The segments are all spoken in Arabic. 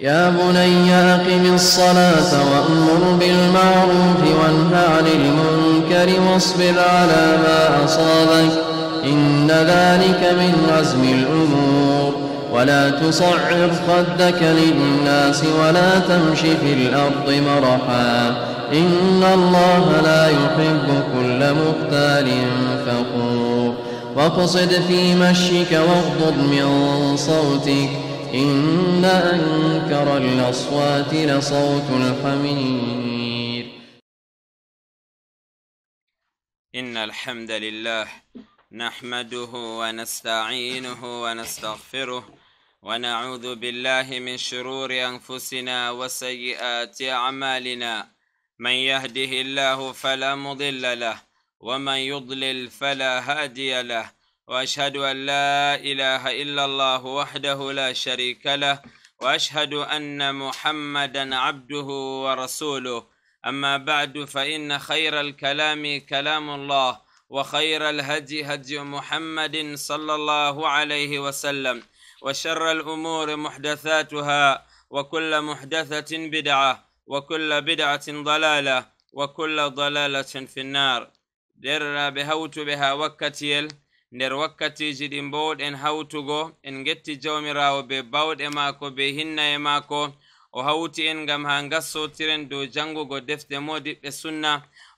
يا بني أقم الصلاة وأمر بالمعروف وانه عن المنكر واصبر على ما أصابك إن ذلك من عزم الأمور ولا تصعر خدك للناس ولا تمش في الأرض مرحا إن الله لا يحب كل مختال فخور واقصد في مشيك واغضض من صوتك إن أنكر الأصوات لصوت الحمير إن الحمد لله نحمده ونستعينه ونستغفره ونعوذ بالله من شرور أنفسنا وسيئات أعمالنا من يهده الله فلا مضل له ومن يضلل فلا هادي له واشهد ان لا اله الا الله وحده لا شريك له واشهد ان محمدا عبده ورسوله اما بعد فان خير الكلام كلام الله وخير الهدي هدي محمد صلى الله عليه وسلم وشر الامور محدثاتها وكل محدثه بدعه وكل بدعه ضلاله وكل ضلاله في النار در بهوت بها وكتيل nder wakkatiji ɗi mbowɗen hawtugo en getti jawmirawo be bawɗe maako be hinna e maako o hawti en ngam ha ngassotiren dow jangugo defte modiɓɓe sunna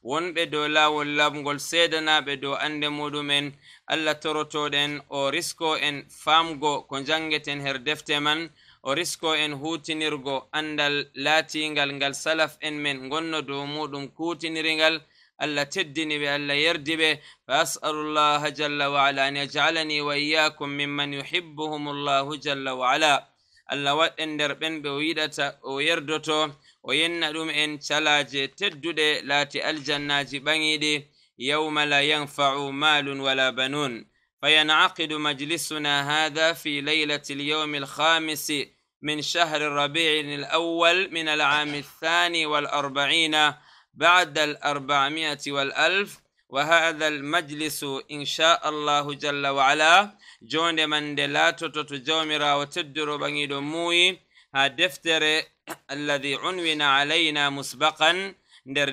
wonɓe dow laawol laɓgol seedanaɓe dow annde muɗumen allah torotoɗen o risko en faamgo ko jangeten her defte man o risko en hutinirgo andal laatingal ngal salaf en men gonno dow muɗum kutiniringal ألا تدني بألا يرد به فأسأل الله جل وعلا أن يجعلني وإياكم ممن يحبهم الله جل وعلا ألا وإن ɓen بويدة o yiɗata دوم إن شلاج تدد لا en calaje tedduɗe laati aljannaji ɓaŋiɗi yawma la فينعقد مجلسنا هذا في ليلة اليوم الخامس من شهر ربيع الأول من العام الثاني والأربعين بعد الأربعمائة والألف وهذا المجلس إن شاء الله جل وعلا جون من دلاتو تتجومرا وتدرو بنيدو موي هدفتر الذي عنونا علينا مسبقا در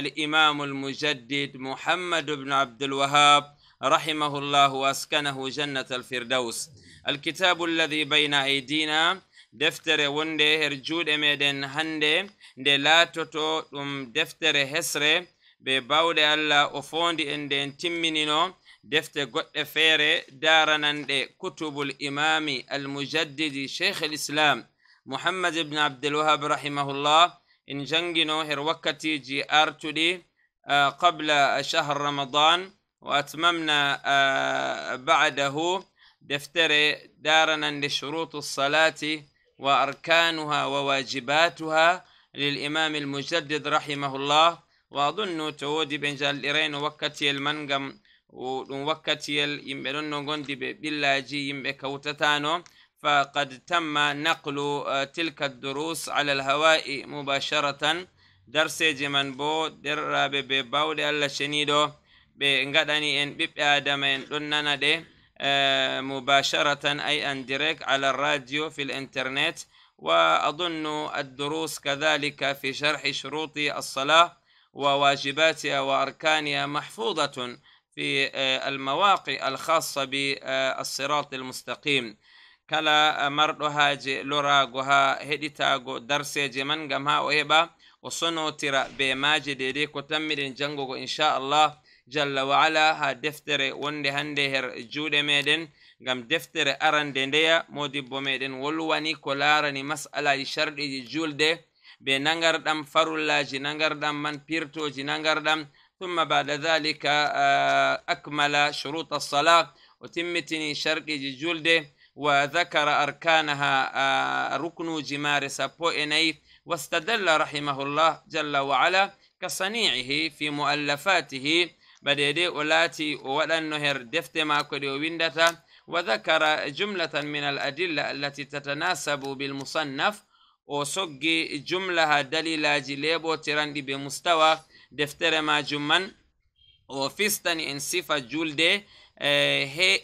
الإمام المجدد محمد بن عبد الوهاب رحمه الله وأسكنه جنة الفردوس الكتاب الذي بين أيدينا deftere wonde her juuɗe meɗen hande nde laatoto ɗum deftere hesre be bawɗe allah o fondi en nden timminino defte goɗɗe feere darananɗe kutubul imami almujaddidi cheikh l islam muhammad ibne abdulwahab rahimahullah en jangino her wakkatiji artuɗi qabla shahr ramadan wa atmamna بعده دفتر دارنا لشروط الصلاه واركانها وواجباتها للامام المجدد رحمه الله واظن تودي بين جالرين وكتي المنقم ووكتي يمبلون غندي بلاجي يمبكوتتانو فقد تم نقل آه، تلك الدروس على الهواء مباشرة درس جمان بو در بباولي الله شنيدو بنقداني ان بيب آدمين دوننا دي آه، مباشرة أي أن ديريك على الراديو في الإنترنت وأظن الدروس كذلك في شرح شروط الصلاة وواجباتها وأركانها محفوظة في آه، المواقع الخاصة بالصراط المستقيم kala marɗo haaje lorago هدي heɗitago darseje man gam ha o heɓa o sonotira be maje dede ko tammiɗen jangugo inchallah جل وعلا ها دفتر وند هندهر جود ميدن غم دفتر أران ديا مودي بوميدن ولواني كولاراني مسألة شرد جولد بي ننغر دم فرولاج ننغر دم من بيرتوج ننغر دم ثم بعد ذلك أكمل شروط الصلاة وتمتني شرق جولد وذكر أركانها ركن جمار سبو إني واستدل رحمه الله جل وعلا كصنيعه في مؤلفاته ba daidai o laati o waɗanno her defte maako ɗe o windata wa dhakara jumlatan min al adilla allati tatanasabu bil musannaf o soggi jumla ha dalilaji leɓotiranɗi be mustawa deftere majum man o fistani en sifa julde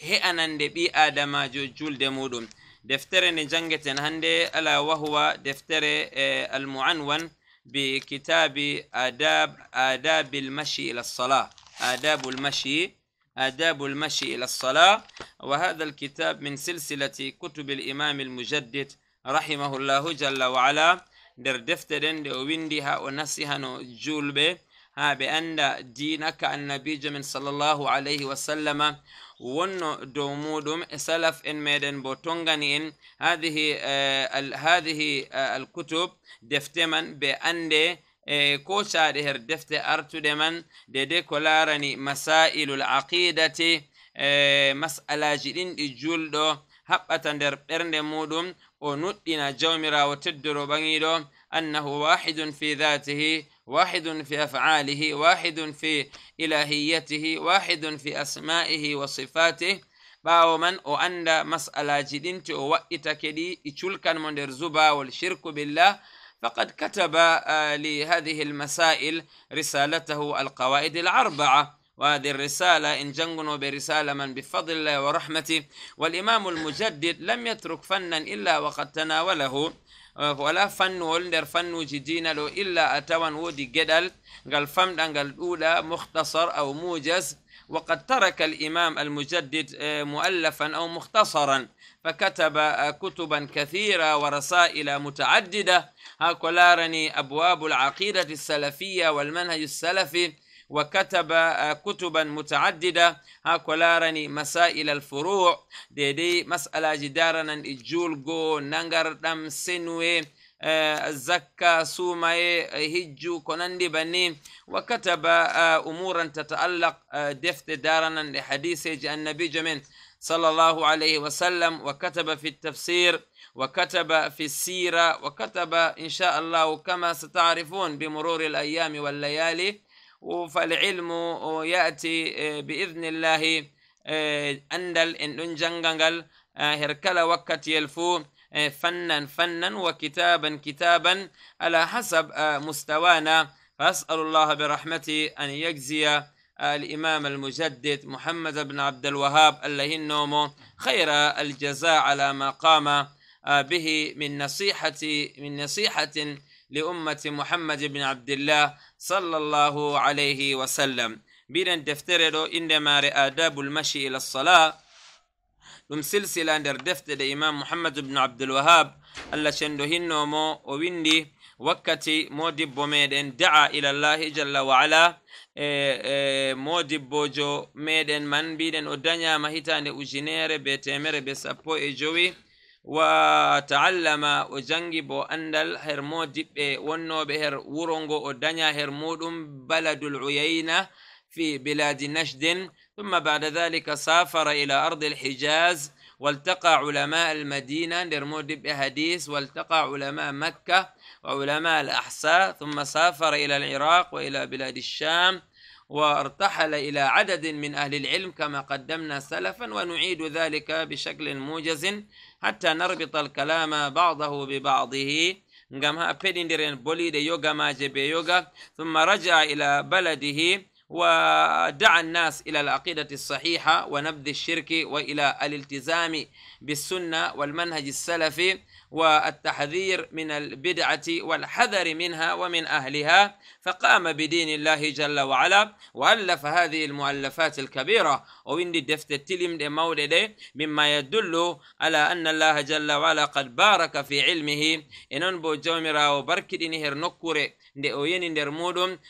he'anande ɓi adamajo julde muɗum deftere nde jangeten hannde ala wahuwa deftere almuanwan bi kitabi adab adabi lmashi ila lsalah آداب المشي آداب المشي إلى الصلاة وهذا الكتاب من سلسلة كتب الإمام المجدد رحمه الله جل وعلا در دفترين ويندها ونسيها نجولب ها بأن دينك النبي جمن صلى الله عليه وسلم ون دومودم سلف إن ميدن بوتونغاني إن هذه آه هذه آه الكتب دفتمن بأن دي كوشاري هردفت أرتد من ده كولارني مسائل العقيدة مسألة جدين الجلد هبتا در برند مودم ونطلنا جومرا تدرو بنيدو أنه واحد في ذاته واحد في أفعاله واحد في إلهيته واحد في أسمائه وصفاته باو من او اندا مساله جدينتي to o wa'ita kedi i culkan mo nder فقد كتب آه، لهذه المسائل رسالته القواعد الأربعة وهذه الرسالة إن جنغنوا برسالة من بفضل الله ورحمته والإمام المجدد لم يترك فنا إلا وقد تناوله آه، ولا فن nder فن dinalo له إلا أتوان ودي جدل قال famɗa قال الأولى مختصر أو موجز وقد ترك الإمام المجدد آه، مؤلفا أو مختصرا فكتب كتبا كثيرة ورسائل متعددة هاكولارني أبواب العقيدة السلفية والمنهج السلفي وكتب آه، كتبا متعددة هاكولارني مسائل الفروع دي دي مسألة جدارنا الجولغو نانغر دم سنوي الزكا آه، سوماي هجو كونندي بني وكتب آه، أمورا تتألق دفت دارنا لحديث النبي جمين صلى الله عليه وسلم وكتب في التفسير وكتب في السيرة وكتب إن شاء الله كما ستعرفون بمرور الأيام والليالي فالعلم يأتي آه، بإذن الله آه، أندل إن جنغنغل آه، هركل وقت يلفو فنا فنا وكتابا كتابا على حسب مستوانا فأسأل الله برحمته أن يجزي الإمام المجدد محمد بن عبد الوهاب الله النوم خير الجزاء على ما قام آه، به من نصيحة من نصيحة لأمة محمد بن عبد الله صلى الله عليه وسلم بين دفتر إنما آداب المشي إلى الصلاة دم سلسلة در دفتر إمام محمد بن عبد الوهاب الله شندو هنومو ويندي wakkati modibbo meɗen da'a ila llahi jalla waala e, e, modibbojo meɗen man mbiɗen o dañama hitande ujunere be temere be sappo e jowi وتعلم وزنجبو أن الهرمود andal her ورونغو ودنيا هرمود بلد العيينة في بلاد نشد ثم بعد ذلك سافر إلى أرض الحجاز والتقى علماء المدينة نرمود دب حديث والتقى علماء مكة وعلماء الأحساء ثم سافر إلى العراق وإلى بلاد الشام وارتحل إلى عدد من أهل العلم كما قدمنا سلفا ونعيد ذلك بشكل موجز حتى نربط الكلام بعضه ببعضه ثم رجع إلى بلده be yoga thumma ila baladihi ودعا الناس إلى العقيدة الصحيحة ونبذ الشرك وإلى الالتزام بالسنة والمنهج السلفي والتحذير من البدعة والحذر منها ومن أهلها فقام بدين الله جل وعلا وألف هذه المؤلفات الكبيرة وإن دي دمولد مما يدل على أن الله جل وعلا قد بارك في علمه إنن بوجومرا وبركد نهر نكور دي أوين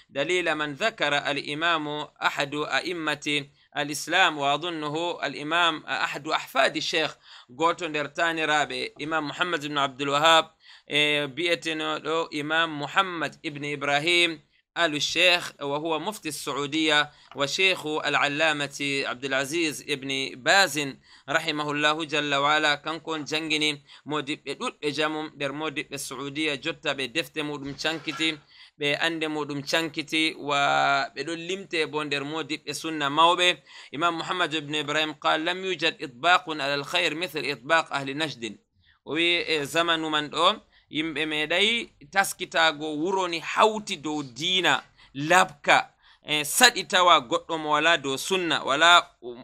دليل من ذكر الإمام أحد أئمة الإسلام وأظنه الإمام أحد أحفاد الشيخ غوتون درتاني رابي إمام محمد بن عبد الوهاب إيه، بيتنو إمام محمد بن إبراهيم آل الشيخ وهو مفتي السعودية وشيخ العلامة عبد العزيز ابن باز رحمه الله جل وعلا كان كون جنجني مودي بدود إجامم در مودي السعودية جتا بدفت مودم شانكتي ɓe annde muɗum cankiti wa ɓe ɗon limte bo nder modiɓɓe sunna mawɓe imam mouhammad ibne ibrahim qal lam yujad itbaqun ala alkhayr mithl itbaq ahli najdin o wi e zamanu man ɗo yimɓe meeɗayi taskitago wuroni hawti dow diina labka e saɗi tawa goɗɗo mo wala dow sunna wala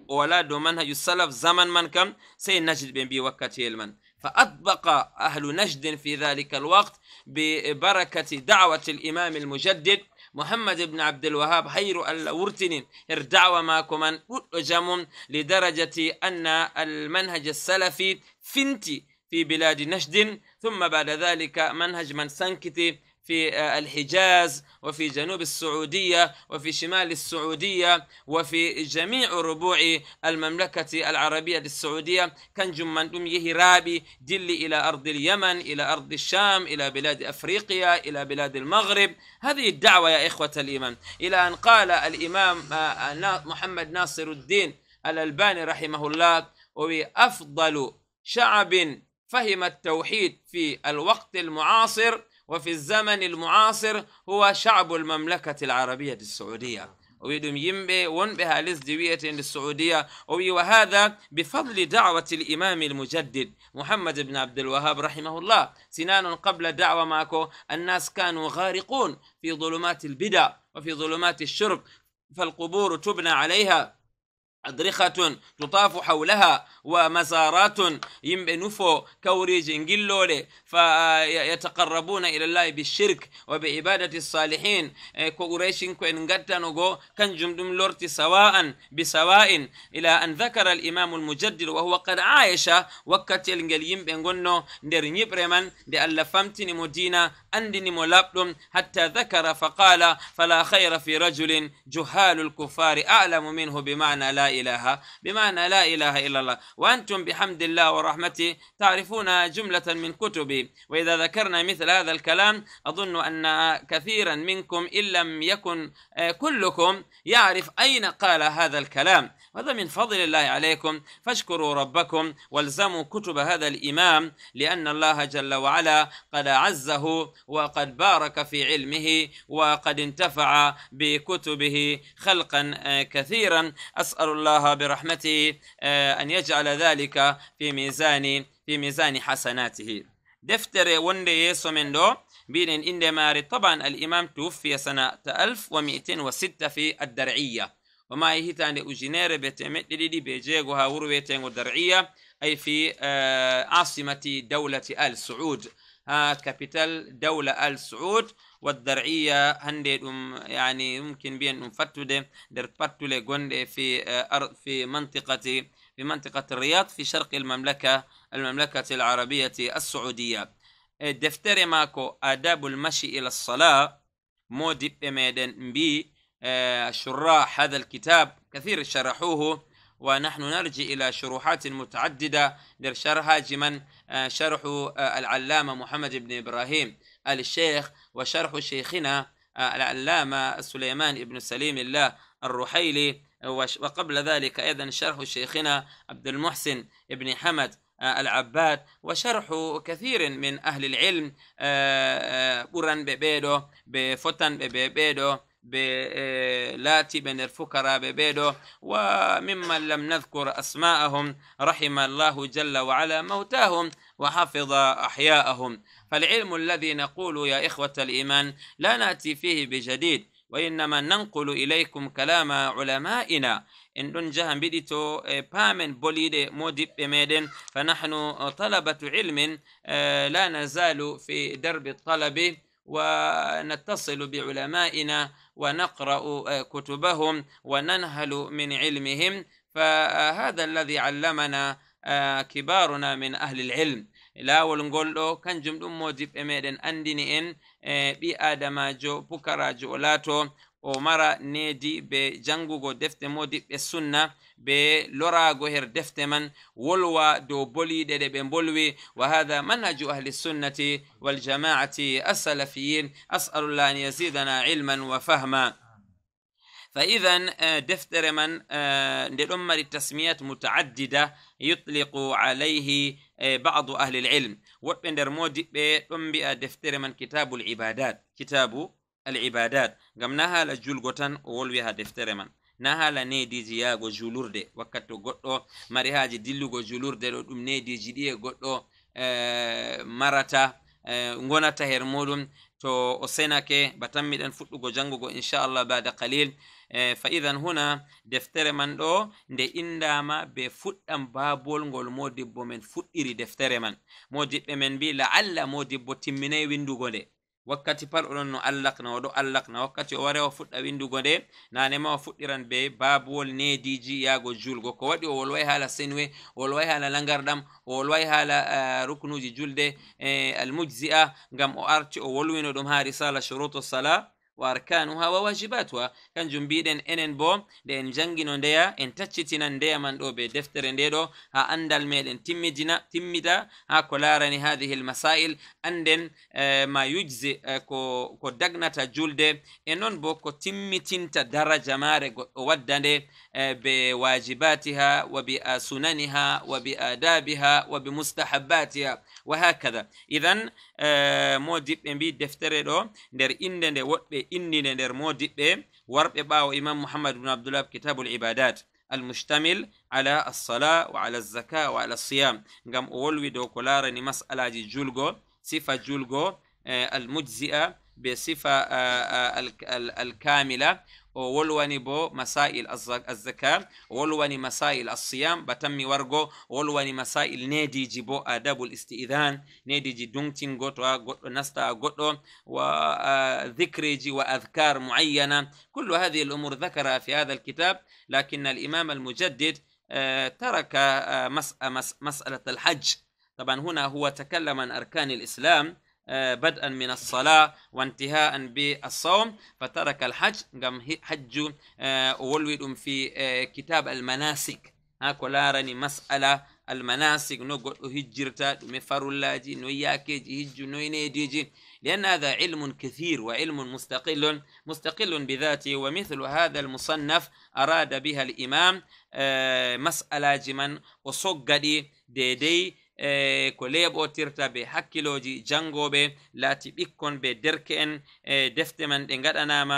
o wala dow manhaju salaf zaman man kam sey najd ɓe mbi wakkatiyel man fa atbaqa ahlu najdin fi dhalika alwaqt ببركة دعوة الإمام المجدد محمد بن عبد الوهاب خير الورتنين الدعوة ماكما جم لدرجة أن المنهج السلفي فنتي في بلاد نجد ثم بعد ذلك منهج من سنكتي في آه، الحجاز وفي جنوب السعودية وفي شمال السعودية وفي جميع ربوع المملكة العربية السعودية كان من دم رابي دل إلى أرض اليمن إلى أرض الشام إلى بلاد أفريقيا إلى بلاد المغرب هذه الدعوة يا إخوة الإيمان إلى أن قال الإمام آه، آه، محمد ناصر الدين الألباني رحمه الله وأفضل شعب فهم التوحيد في الوقت المعاصر وفي الزمن المعاصر هو شعب المملكة العربية السعودية ويدم يمبي ونبها لزدوية للسعودية وهذا بفضل دعوة الإمام المجدد محمد بن عبد الوهاب رحمه الله سنان قبل دعوة ماكو الناس كانوا غارقون في ظلمات البدع وفي ظلمات الشرب فالقبور تبنى عليها أدرخة تطاف حولها ومزارات ينفو كوريج إنجلولي فيتقربون إلى الله بالشرك وبعبادة الصالحين إيه، كوريش كوين نغو كان جمدم لورتي سواء بسواء إلى أن ذكر الإمام المجدد وهو قد عايش وكتل انجل ينبنغنو ندر نيبرمان دي ألفامتني مدينة أندني ملابلم حتى ذكر فقال فلا خير في رجل جهال الكفار أعلم منه بمعنى لا إله بمعنى لا إله إلا الله وأنتم بحمد الله ورحمته تعرفون جملة من كتبي وإذا ذكرنا مثل هذا الكلام أظن أن كثيرا منكم إن لم يكن آه، كلكم يعرف أين قال هذا الكلام هذا من فضل الله عليكم فاشكروا ربكم والزموا كتب هذا الإمام لأن الله جل وعلا قد عزه وقد بارك في علمه وقد انتفع بكتبه خلقا آه، كثيرا أسأل الله برحمته آه، أن يجعل ذلك في ميزان في ميزان حسناته دفتر وندي يسو من دو بين إندماري طبعا الإمام توفي سنة 1206 في الدرعية وما هي hitande أجنير بتمت temeɗɗe ɗiɗi be jeego ha wuro wetego dariya ay fi asimati ها آه، كابيتال دولة ha والدرعية هندي دم يعني ممكن بين دم فتودة در فتولة جندة في آه، في منطقة في منطقة الرياض في شرق المملكة المملكة العربية السعودية دفتر ماكو آداب المشي إلى الصلاة مو دب ميدن بي آه، شراح هذا الكتاب كثير شرحوه ونحن نرجع إلى شروحات متعددة لشرح من آه، شرح آه، العلامة محمد بن إبراهيم آل الشيخ وشرح شيخنا العلامة سليمان بن سليم الله الرحيلي وقبل ذلك أيضا شرح شيخنا عبد المحسن بن حمد العباد وشرح كثير من أهل العلم بران ببيدو بفتن ببيدو بلاتي بن الفكرة ببيدو وممن لم نذكر أسماءهم رحم الله جل وعلا موتاهم وحفظ أحياءهم فالعلم الذي نقول يا إخوة الإيمان لا نأتي فيه بجديد وإنما ننقل إليكم كلام علمائنا إن دون بديتو بامن بوليد paamen boliɗe فنحن طلبة علم لا نزال في درب الطلب ونتصل بعلمائنا ونقرأ آه، كتبهم وننهل من علمهم فهذا الذي علمنا آه، كبارنا من أهل العلم لا ونقول له كان جمد موجب meɗen andini en ɓi adamajo pukarajo o laato o mara needi be jangugo defte modi be sunna be lorago her defte man wolwa dow boliɗe ɗe ɓe bolwi wa hada manhaju ahli sunnati waljama'ati assalafiyin asalullah an yazidana ilman wa fahma فإذا دفتر من لأمة التسميات متعددة يطلق عليه بعض أهل العلم وبندر مودي بأم دفتر من كتاب العبادات كتاب alibadat ngam na hala julgo tan o wolwi ha deftere man na hala nediji yahgo julurde wakkati to goɗɗo mari haji dillugo julurde ɗo ɗum nediji ɗi e goɗɗo eh, marata eh, gonata her muɗum to o senake batan miɗen fuɗɗugo jangugo inchallah bada kalil eh, fa idan huna deftere man ɗo nde indama be fuɗɗam babol ngol modibbo men fuɗɗiri deftere man modibɓe men mbi laalla modibbo timminai windugo nde wakkati pat oɗon no allahna oɗo allahna wakkati o wari o fuɗɗa windugo nde nanema o fuɗɗiran be babuwol nediji yago julgo ko waɗi o wolway hala senwe o wolway hala langarɗam o wolway haala ruknuji julde almujzi'a ngam o arti o wolwino ɗum ha risala shurutu sala wa arkanuha wa wajibatuha kanjum mbiɗen enen bo nde en janngino ndeya en taccitinan ndeya man ɗo be deftere nde ɗo ha andal meɗen timmidina timmida ha ko larani hadihi lmasail anden e, ma yujze ko ko dagnata julde e non bo ko timmitinta daraja mare goɗɗo wadda nde بواجباتها وبسننها وبادابها وبمستحباتها وهكذا اذا آه موديب بي دفتره در ان دي ود ان دي در موديب ورب باو امام محمد بن عبد الله كتاب العبادات المشتمل على الصلاة وعلى الزكاة وعلى الصيام قام أول ويدو كولارني مسألة جولغو صفة جولغو آه المجزئة بصفة آه آه الكاملة وولواني بو مسائل الزكاة وولواني مسائل الصيام بتمي ورغو وولواني مسائل نيدي جبو آداب الاستئذان نيدي جي دونتين غوتو نستا غوتو وذكري جي وأذكار معينة كل هذه الأمور ذكرها في هذا الكتاب لكن الإمام المجدد ترك مسألة الحج طبعا هنا هو تكلم عن أركان الإسلام آه، بدءا من الصلاة وانتهاءا بالصوم فترك الحج قام حج آه، ولوي في آه، كتاب المناسك ها كولارني مسألة المناسك نقول قد هجرتا مي فرولاجي نو ياكيجي هجو نو لأن هذا علم كثير وعلم مستقل مستقل بذاته ومثل هذا المصنف أراد بها الإمام مسألة جمن وصقدي ديدي دي e ko leɓotirta be hakkiloji jangoɓe laati ɓikkon be derke'en e defte man e ɓe gaɗanama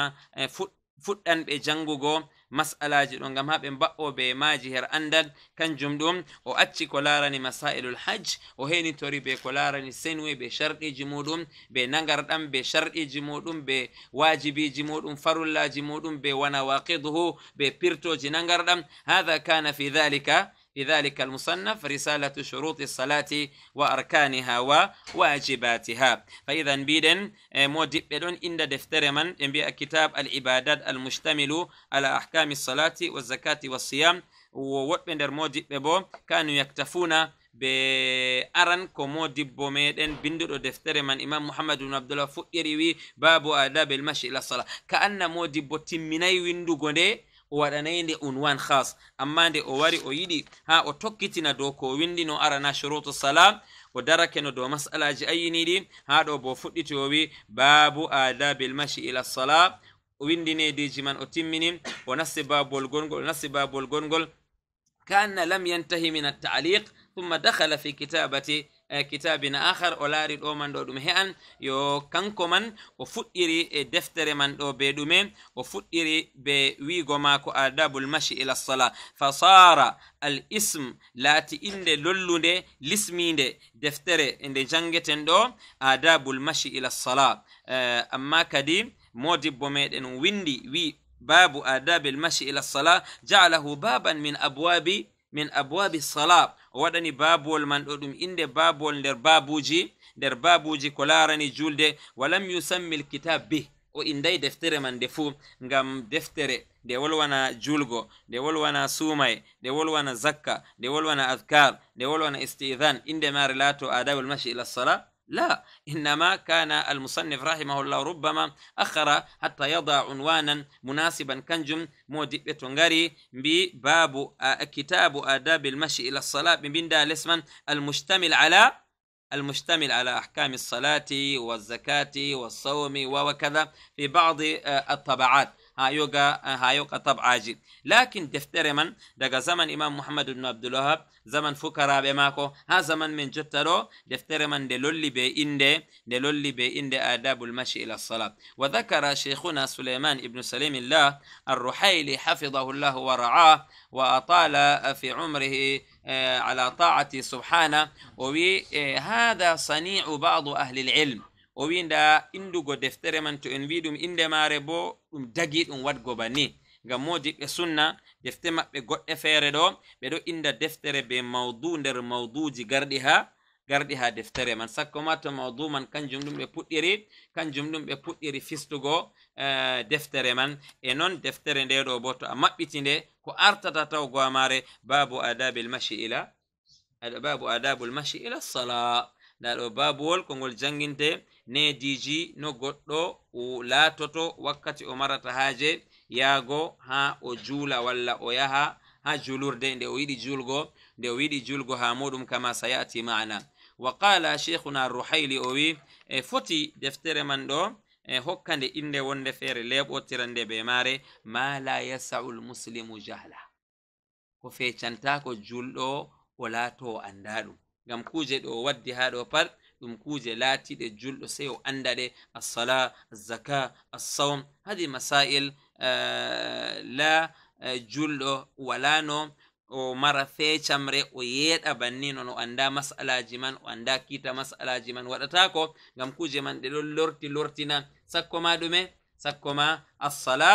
fuɗɗanɓe jangugo masalaji ɗo gam ha ɓe mba'o be maji her andal kanjum ɗum o acci ko larani masailul hajj o henitori be ko larani senwe be sharɗiji muɗum be nagarɗam be sharɗiji muɗum be wajibiji muɗum farullaji muɗum be wana waqiduhu be pirtoji nagarɗam hatha kana fi dhalika لذلك المصنف رسالة شروط الصلاة وأركانها وواجباتها فإذا بيدن آه، مودبلون عند دفتر من كتاب العبادات المشتمل على أحكام الصلاة والزكاة والصيام ووتبندر بيبو كانوا يكتفون بأرن كمودب ميدن بندر دفتر من إمام محمد بن عبد الله فؤيري باب آداب المشي إلى الصلاة كأن مودب تمني ويندو o waɗanayi nde unwan khas amma nde o wari o yiɗi ha o tokkitina dow ko windi no arana shurutu salam o darake no dow masalaji ayiniɗi ha ɗo bo fuɗɗiti o wi babu adabil mashi ila sala o windinedeji man o timmini o nasti babol gonngol o nasti babol gonngol ka anna lam yantahi min attaliq thumma dakhala fi kitabati E kitabin ahar o laari ɗo man ɗo ɗum he'an yo kanko man o fuɗɗiri e deftere man ɗo be ɗume o fuɗɗiri be wiigo maako adabul mashi ila sala fasara al ism laati innde lollunde lismiinde deftere nde jangeten ɗo adabul mashi ila sala uh, amma kadi modibbo meɗen windi wi baabu adabil mashi ila sala jaalahu baban min abwabi min abwabi sala o waɗani babuwol man ɗo ɗum inde babuwol nder babuji nder babuji ko larani julde walam yusammil kitab bih o indai deftere man nde fuu ngam deftere nde wolwana julgo nde wolwana sumaye nde wolwana zakka nde wolwana adkar nde wolwana istidan inde mare lato adabul mashi ila sala لا إنما كان المصنف رحمه الله ربما أخر حتى يضع عنوانا مناسبا كنجم مودي بتونغاري بباب آه، كتاب آداب المشي إلى الصلاة من دا الاسم المشتمل على المشتمل على أحكام الصلاة والزكاة والصوم وكذا في بعض آه، الطبعات هايوغا هايوغا طب عاجل لكن دفتر من دقا زمن إمام محمد بن عبد الوهاب زمن فكرة بماكو ها زمن من جترو دفتر من دلولي بإند دلولي اندي آداب المشي إلى الصلاة وذكر شيخنا سليمان بن سليم الله الرحيلي حفظه الله ورعاه وأطال في عمره آه، على طاعته سبحانه وهذا آه، صنيع بعض أهل العلم o wi nda indugo deftere man to en wi ɗum inde mare bo ɗum dagi ɗum wadgo ba ni ngam modiɓɓe sunna defte maɓɓe goɗɗe feere ɗo ɓe ɗo inda deftere be mawdu nder mawduji garɗi ha garɗi ha deftere man sakko ma to mawdu man kanjum ɗum ɓe puɗɗiri kanjum ɗum ɓe puɗɗiri fistugo uh, deftere man e non deftere nde ɗo bo to a maɓɓiti nde ko artata taw gowamare babu adabil mashi ila babu adabul mashi ila sala nda ɗo babuwol ko ngol janginte nediji no goɗɗo latoto wakkati o marata haje yaago ha o juula walla o yaha ha julurde nde o yiɗi julgo nde o yiɗi julgo ha muɗum kama sayati mana wa qala shekhuna rohayli o wi e foti deftere man ɗo e hokka nde inde wonde feere leɓotira nde be mare ma la yasau lmuslimu jahla ko fecantako julɗo o lato o anda ɗum ngam kuje ɗo o waddi ha ɗo pat ɗum kuuje laatiɗe julɗo sey o annda ɗe assala azaka assawm hadi masail uh, la uh, julɗo walano o mara fecamre o yeeɗa bannin on o annda masalaji man o annda kiita masalaji man waɗatako ngam kuuje man ɗe ɗon lorti lortina sakko ma ɗume sakko ma assala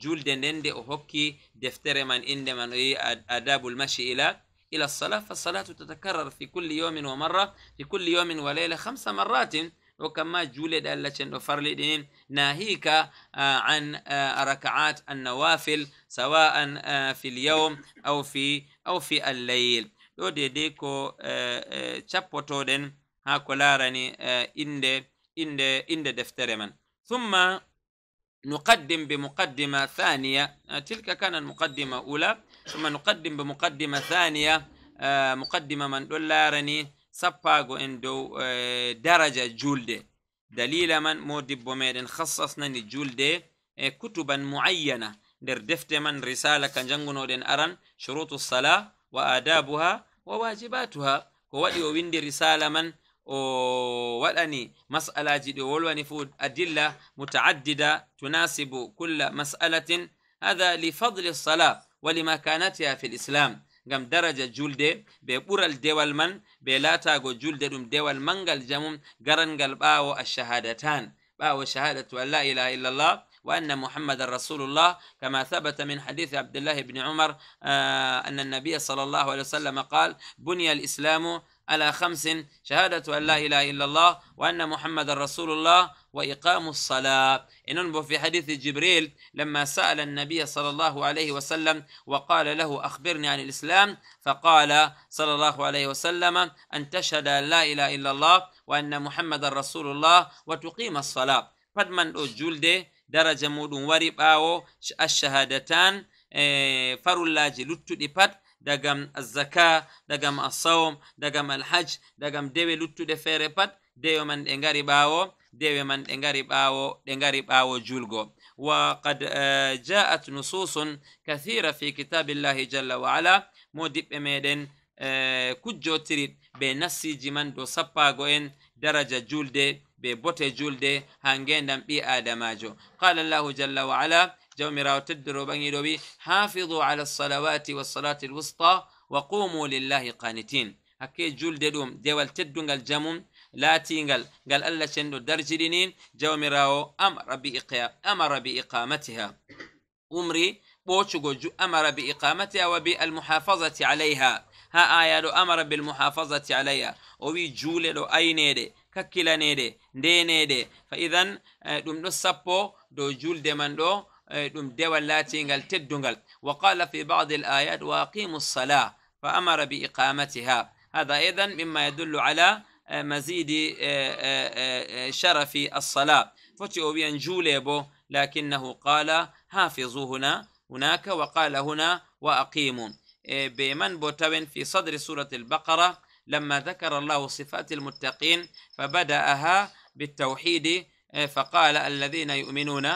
julde nden nde o hokki deftere man inde man o yi adabul mashi ila إلى الصلاة فالصلاة تتكرر في كل يوم ومرة في كل يوم وليلة خمس مرات وكما جولد اللتن فرلدين ناهيك آه، عن آه، ركعات النوافل سواء آه، في اليوم أو في أو في الليل يوديديكو تشابوتودن هاكو لارني إند إند إند دفتر من ثم نقدم بمقدمة ثانية تلك كانت مقدمة أولى ثم نقدم بمقدمة ثانية آه، مقدمة من دولارني سباغو اندو آه، درجة جولدة دليل من مو دبو ميدن خصصنا جولدة آه، كتبا معينة در دفت من رسالة كان جنغنو دين أران شروط الصلاة وآدابها وواجباتها ko waɗi رسالة من risala مسألة جدي waɗani فود أدلة متعددة تناسب كل مسألة هذا لفضل الصلاة ولما كانت في الإسلام قام درجة جلدة ببور الدول من بلاتا جو جلدة دم دول من قال جمم قرن قال باو الشهادتان باو شهادة لا إله إلا الله وأن محمد رسول الله كما ثبت من حديث عبد الله بن عمر آه، أن النبي صلى الله عليه وسلم قال بني الإسلام على خمس شهادة أن لا إله إلا الله وأن محمد رسول الله وإقام الصلاة ننظر في حديث جبريل لما سأل النبي صلى الله عليه وسلم وقال له أخبرني عن الإسلام فقال صلى الله عليه وسلم أن تشهد أن لا إله إلا الله وأن محمد رسول الله وتقيم الصلاة فدمن الجلد درجة ورب أو الشهادتان farullaji luttuɗi pat dagam azzaka dagam assawm dagam alhajj dagam dewe luttuɗe feere pat dewe man ɗe ngari ɓaawo dewe man ɗe ngari ɓaawo ɗe ngari ɓaawo julgo wa qad uh, eh, jaat nususun kathira fi kitabillahi jalla wa ala mo diɓɓe meɗen uh, eh, kujjotiri ɓe nassiji man dow sappaago en daraja julde ɓe bote julde ha ngendam ɓi adamajo qala allahu jalla wa ala جومرا وتدرو بني دوبي حافظوا على الصلوات والصلاة الوسطى وقوموا لله قانتين هكي جول دوم ديوال تدون لا لاتينغل قال ألا شندو درجلينين جومراو أمر بإقام أمر بإقامتها أمري بوشغو أمر بإقامتها وبالمحافظة عليها ها آيالو أمر بالمحافظة عليها وي جولدو نيدي kakkilaneede نيدي fa idan ɗum ɗo sappo dow julde man دو آه، دم dewal latingal teddungal wa qala fi badi l ayat wa aqimu هذا أيضا مما يدل على آه، مزيد آه، شرف الصلاة فتئوا بيان جوليبو لكنه قال حافظوا هنا هناك وقال هنا وأقيموا بمن بوتوين في صدر سورة البقرة لما ذكر الله صفات المتقين فبدأها بالتوحيد فقال الذين يؤمنون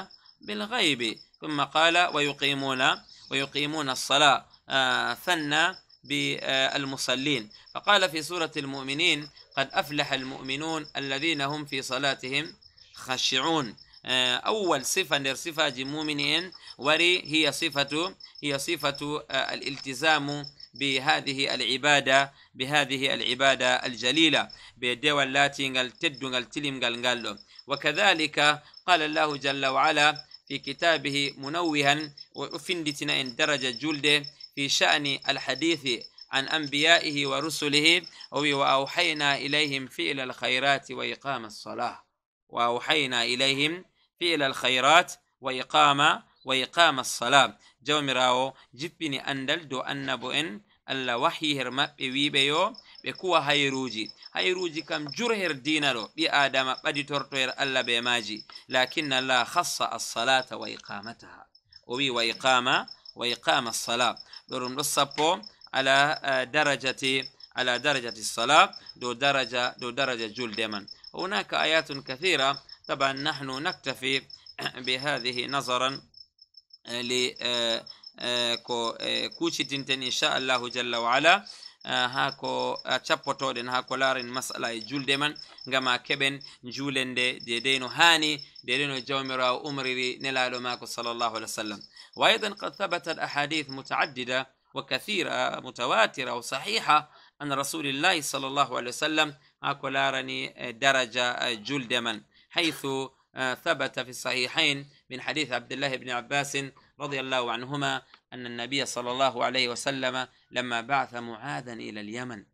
بالغيب ثم قال ويقيمون ويقيمون الصلاة آه، ثنى بالمصلين فقال في سورة المؤمنين قد أفلح المؤمنون الذين هم في صلاتهم خشعون آه، أول صفة صفة مؤمنين وري هي صفة هي صفة آه، الالتزام بهذه العبادة بهذه العبادة الجليلة بيدوى اللاتي تدو تلم وكذلك قال الله جل وعلا في كتابه منوها وفندتنا إن درجة جلده في شأن الحديث عن أنبيائه ورسله وأوحينا إليهم فعل الخيرات وإقام الصلاة وأوحينا إليهم فعل الخيرات وإقام وإقام الصلاة مراو جبني أندل دو أنبو إن الله وحي هرما بيبيو بكوا هيروجي hayruji kam jurher dina ɗo ɓi adama ɓaditortoher alla be maji lakinna la khassa as-salata wa iqamataha o wi wa iqama wa iqama assala ɗo ɗum do sappo ala darajati ala darajati as الصلاة do daraja do daraja jul deman هناك آيات كثيرة طبعا نحن نكتفي بهذه نظرا لكوشي تنتن إن شاء الله جل وعلا ha ko cappotoɗen ha ko laren masala e julde man ngama keɓen julende dedei no hani dedei no jawmirawo umriri nelaɗo mako sallllahu alih w sallam wa aidan qad thabata al ahadith mutaaddida wa kathira mutawatira wa sahiha an rasulillahi sallllahu alih w sallam ha ko larani daraja julde man haythu ثبت في الصحيحين من حديث عبد الله بن عباس رضي الله عنهما أن النبي صلى الله عليه وسلم لما بعث معاذا إلى اليمن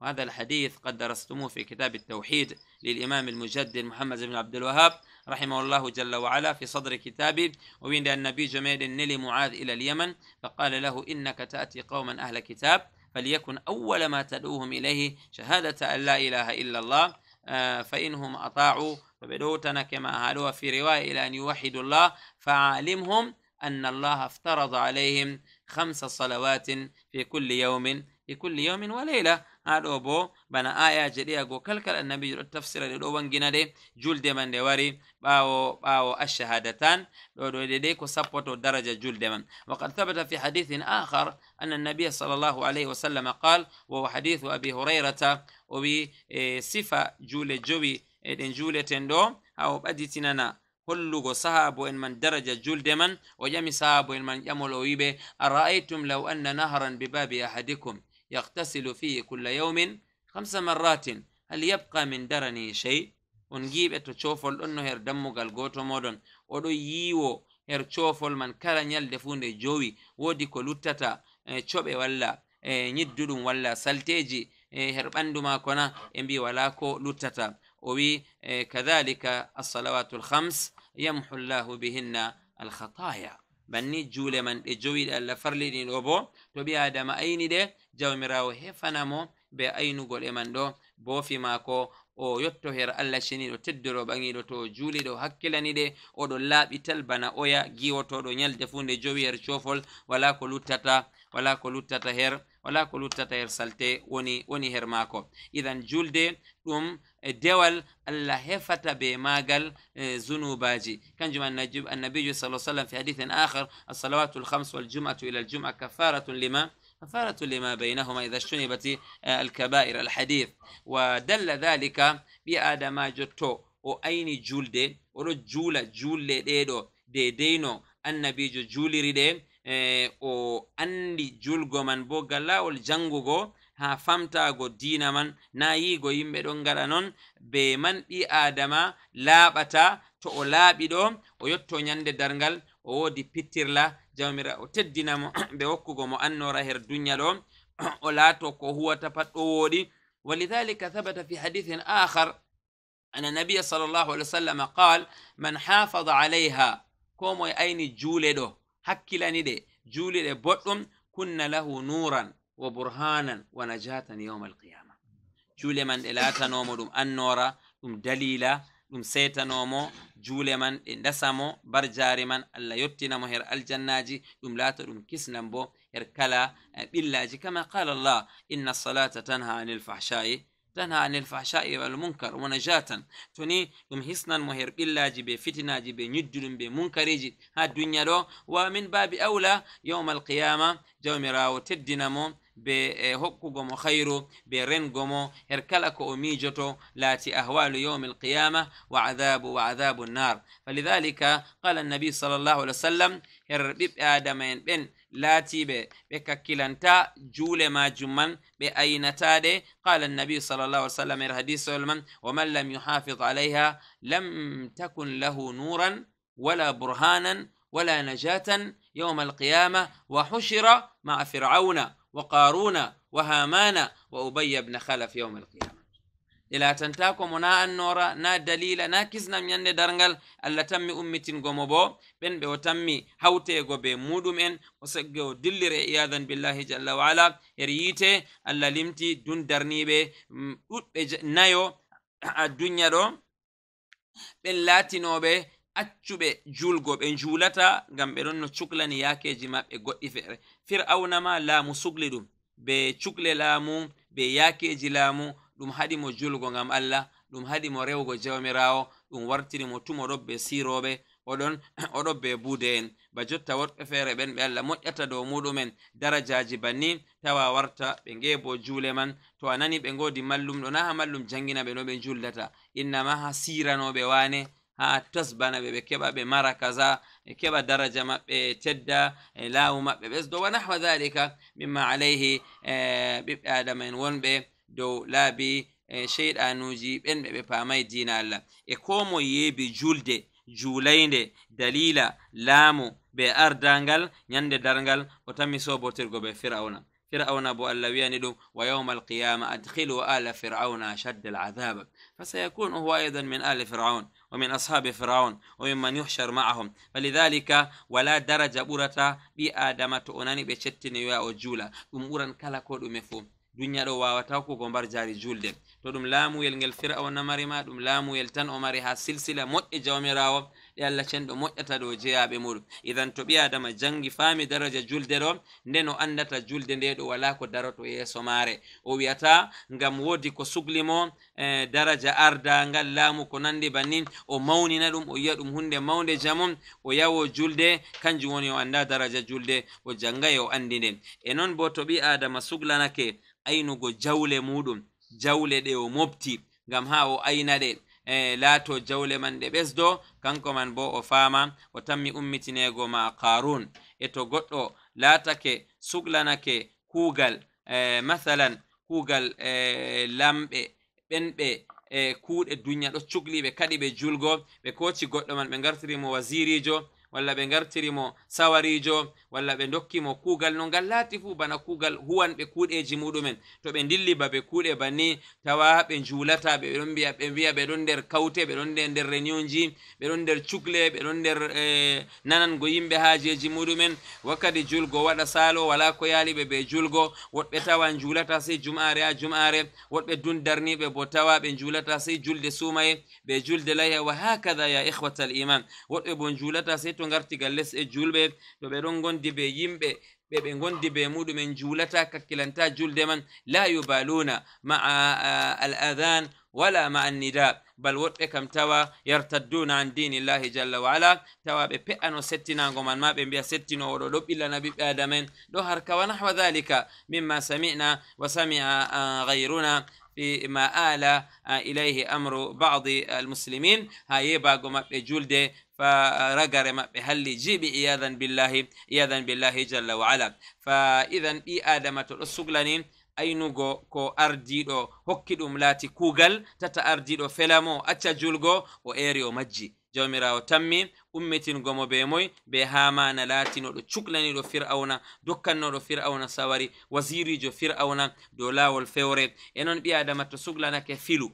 وهذا الحديث قد درستموه في كتاب التوحيد للإمام المجدد محمد بن عبد الوهاب رحمه الله جل وعلا في صدر كتابه وبين النبي جميل نلي معاذ إلى اليمن فقال له إنك تأتي قوما أهل كتاب فليكن أول ما تدعوهم إليه شهادة أن لا إله إلا الله آه، فإنهم أطاعوا فبدوتنا كما هلوا في رواية إلى أن يوحدوا الله فعالمهم أن الله افترض عليهم خمس صلوات في كل يوم في كل يوم وليلة هذا بو بنا آية جديدة جو كلكل النبي جل تفسير لدو بنجنا دي جول دي من دواري باو باو الشهادتان دو دو دي ديكو سبوتو درجة جول دي من وقد ثبت في حديث آخر أن النبي صلى الله عليه وسلم قال وهو حديث أبي هريرة وبي إيه، صفة جول جوي إن إيه، جولة دو أو بدي تنانا hollugo sahaabo en man daraja julde man o ƴami sahaabo en man ƴamol o wiɓe ara'aytum law anna naharan bi babi ahadikum yahtasilu fihi kulla yawmin hamsa marratin hal yabqa min darani shey on giɓe to cofol ɗon no her dammugal goto moɗon oɗo yiwo her cofol man kala nyalde fu nde jowi wodi ko luttata coɓe walla yidduɗum walla salteji her ɓandu mako na e mbi wala ko luttata o wi kadhalika assalawatu lhams يمحو الله بهن الخطايا banni juule man ɗe jowiɗe allah farliɗin ɗo bo to ɓi adama ayni ɗe jawmirawo hefanamo be aynugol e man ɗo boofi maako o yotto her allah ceniɗo teddoro ɓaŋiɗo to juuliɗo hakkilaniɗe oɗo laaɓi tal bana oya giwotoɗo ñalde fu nde jowi her cofol wala ko luttata wala ko luttata her wala ko luttata her salte woni woni her maako idan julde ɗum الدول اللهفة بماجل قال آه، ذنوباجي كان النبي صلى الله عليه وسلم في حديث آخر الصلوات الخمس والجمعة إلى الجمعة كفارة لما كفارة لما بينهما إذا اجتنبت آه، الكبائر الحديث ودل ذلك بآدم جتو o aini julde oɗo جولة julle ɗeɗo دينو النبي جولي ɗe o andi julgo man bo ha famtago diina man na yigo yimɓe ɗon gaɗa non be man ɓi adama laaɓata to o laaɓi ɗo o yotto nyande dargal o wodi pittirla jawmira o teddinamo ɓe hokkugo mo annora her duniya ɗo o laato ko huwata pat ɗo woɗi walidhalika thabata fi hadithin akhar ana nabia sallllahu alih w sallam qal man hafada alayha ko moye ayni juule ɗo hakkilani ɗe juule ɗe boɗɗum kunna lahu nuran وبرهانا ونجاة يوم القيامة جولة من إلاتا نومو دم أنورا دم دليلا ɗum setanomo juule man e ndasamo bar jaare man allah yettinamo her aljannaji ɗum laata ɗum kisnam bo her kala ɓillaji kama qala allah inna salata tanha anil fahshai tanha anil fahshai wal munkar wa najatan to ni ɗum hisnanmo her ɓillaji be fitinaji be ñudduɗum be munkariji ha duniya ɗo wa min babi aula yawma alqiyama jawmirawo teddinamo be hokkugo mo hayru be rengo mo her kala ko o miijoto laati ahwalu yawmi alqiyama wa adabu wa adabu nnar falidhalika qala annabi sall llahu alih wa sallam her ɓiɓɓe adama en ɓen laatiɓe ɓe kakkilanta juule majum man ɓe aynataɗe qala annabi sallllah alih sallam her hadisowol man wa man lam yuhafid alayha lam takun lahu nuran wala burhanan wala najatan yawma alqiyama wa hushira maa fir'auna وقارون وهامان وأبي بن خلف يوم القيامة إلا تنتاكو منا النورا نا دليل نا كزنا من درنغل ألا تمي أمتين غموبو بن بو تمي هوتي غوبي مودو من وسقو دلر إياذن بالله جل وعلا إريتي ألا لمتي دون درنيبي نايو الدنيا دو بن لاتنو بي accuɓe julgo ɓe julata ngam ɓe ɗon no cuklani yakeji maɓɓe goɗɗi fere fir'auna ma laamu sugli ɗum be cukle laamu be yakeji laamu ɗum haɗi mo julgo ngam allah ɗum haɗi mo rewgo jawmirawo ɗum wartiri mo tum oɗo be siroɓe oɗon oɗo be buude en ba jotta woɗɓe feere ɓen ɓe allah moƴƴata dow muɗumen darajaji banni tawa warta ɓe ngebo juule man to a nani ɓe ngoodi mallum ɗo naha mallum janngina ɓe no ɓe juldata inna ma ha siranoɓe waane ha tos bana ɓe ɓe keɓa ɓe mara kaza ɓe keɓa daraja maɓɓe tedda e laamu maɓɓe ɓesdo wa nahwa dhalika mimma alayhi ɓiɓɓe adama en wonɓe dow laabi sheyɗanuji ɓen ɓe ɓe pamay dina allah e ko mo yeebi julde julaynde dalila laamu be ardangal nyande dargal o tammi sobotirgo be fir'auna فرعون أبو ألوية ندو ويوم القيامة أدخلوا آل فرعون أشد العذاب فسيكون هو أيضا من آل فرعون ومن أصحاب فرعون وممن يحشر معهم فلذلك ولا درجة بورة بآدم تؤناني بشتني ويا أجولا أمورا كلا كود مفهوم دنيا دو واتاكو غومبار جاري جولد تو دوم لامو يل فرعون مريما دوم لامو يل تن عمر سلسله مود جاميراو ɗe allah cenɗo moƴƴata ɗo jeyaɓe muɗum idan to ɓi adama jangi faami daraja julde ɗo nden o andata julde nde ɗo wala ko daroto yeeso maare o wiyata ngam woodi ko suglimo e, daraja ardangal laamu ko nandi bannin o mawnina ɗum o yiya ɗum hunde mawnde jamum o yawo julde kanjum woni o anda daraja julde o jangaye o andi nde e non bo to ɓi adama suglanake aynugo jawle muɗum jawle ɗe o mofti ngam ha o ayna ɗe e laato jawle man ɗe ɓesdo kanko man bo o faama o tammi ummitineego ma qarun e to goɗɗo laatake suglanake kuugal eh, mathalan kuugal eh, lamɓe ɓenɓe e kuuɗe duniya ɗo cukliɓe kadi ɓe julgo ɓe koci goɗɗo man ɓe gartirimo wasirijo walla ɓe gartirimo sawarijo walla ɓe dokkimo kuugal no ngal laati fuu bana kuugal huwanɓe kuuɗeji muɗumen to ɓe dilli babe kuuɗe banni tawa ɓe julataɓe ɓeɗon mbiya ɓe mbiya ɓe ɗon nder kawte ɓe ɗon nder nder ɓe ɗon nder cukle ɓe ɗon nder nanango yimɓe haajeji muɗumen wakkati julgo waɗa salo wala ko yaaliɓe be julgo woɗɓe tawan julata sey jum'are ha jum'are woɗɓe dun darniɓe bo tawa ɓe julata sey julde sumaye ɓe julde layha wa hakada ya ihwata iman woɗɓe bo julata sey to to gartigal les e julbe ɗo be don gondi be yimbe be be gondi be muɗum en julata kakkilanta julde man la yubaluna ma al adhan wala ma an nida bal wobbe kam tawa yartadduna an dinillahi jalla wa ala tawa ɓe pe'ano settinago man ma ɓe mbiya settinowo ɗo ɗo ɓillana ɓiɓɓe adamen ɗo harkawa nahwa dhalika mimma samina wa samia gayruna بما آل إليه أمر بعض المسلمين هاي باقو مبجولدي fa ragare maɓɓe halli jiɓi iyadan billahi iyadan billahi jalla wa ala fa idan ɓi adama to ɗo suglani aynugo ko ardiɗo hokki ɗum laati kuugal tata ardiɗo felamo acca julgo o eri o majji jawmirawo tammi ummitingomo be moy be hamana latinoɗo cuklaniɗo fir'auna dokkannoɗo fir'auna sawari wasirijo fir'auna dow lawol fewre e noon ɓi adama to suglanake filu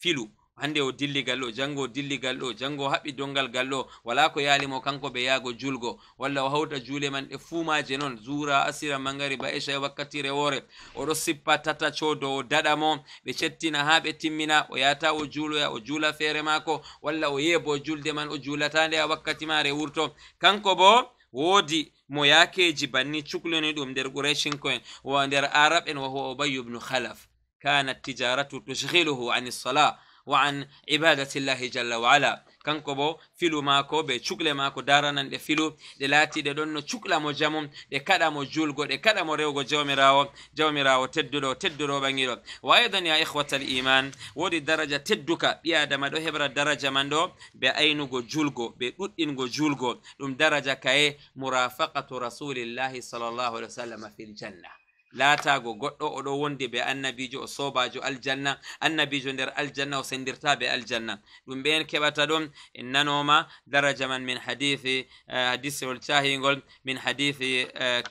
filu hande o dilligal ɗo jango o dilligal jango o haɓɓi dongal gal ɗo wala ko yalimo kanko ɓe yahgo julgo walla o hawta juule man ɗe fuumaje noon zura asira mangari ba esha e wakkatire woore oɗo sippa tata codowo daɗa mo ɓe cettina ha ɓe timmina o yata o juuloya o juula feere maako walla o yeebo julde man o juulata nde a wakkati mare wurto kanko bo woodi mo yakeji banni cuklini ɗum nder quraycinko wo nder arab en wo huwa ubayyu bnu khalaf kanat tijaratu tushghiluhu an ilsala wa an ibadatillahi jalla wa ala kanko bo filu maako ɓe cukle maako daranan ɗe filu ɗe laati ɗe ɗon no cuklamo jamu ɗe kaɗa mo julgo ɗe kaɗa mo rewgo jawmirawo jawmirawo tedduɗo tedduɗo ɓangiɗo wa aidan ya ihwatal iman woodi daraja tedduka ɓiyadama ɗo heɓra daraja man ɗo ɓe aynugo julgo ɓe ɗuɗɗingo julgo ɗum daraja kaye murafakatu rasulillahi sallllahu alih wa sallam fil jannah latago goɗɗo oɗo wondi be annabijo o sobajo aljanna annabijo nder aljanna o sendirta be aljanna ɗum ɓe en keɓata ɗum en nanoma daraja man min hadithi hadisewol cahigol min hadithi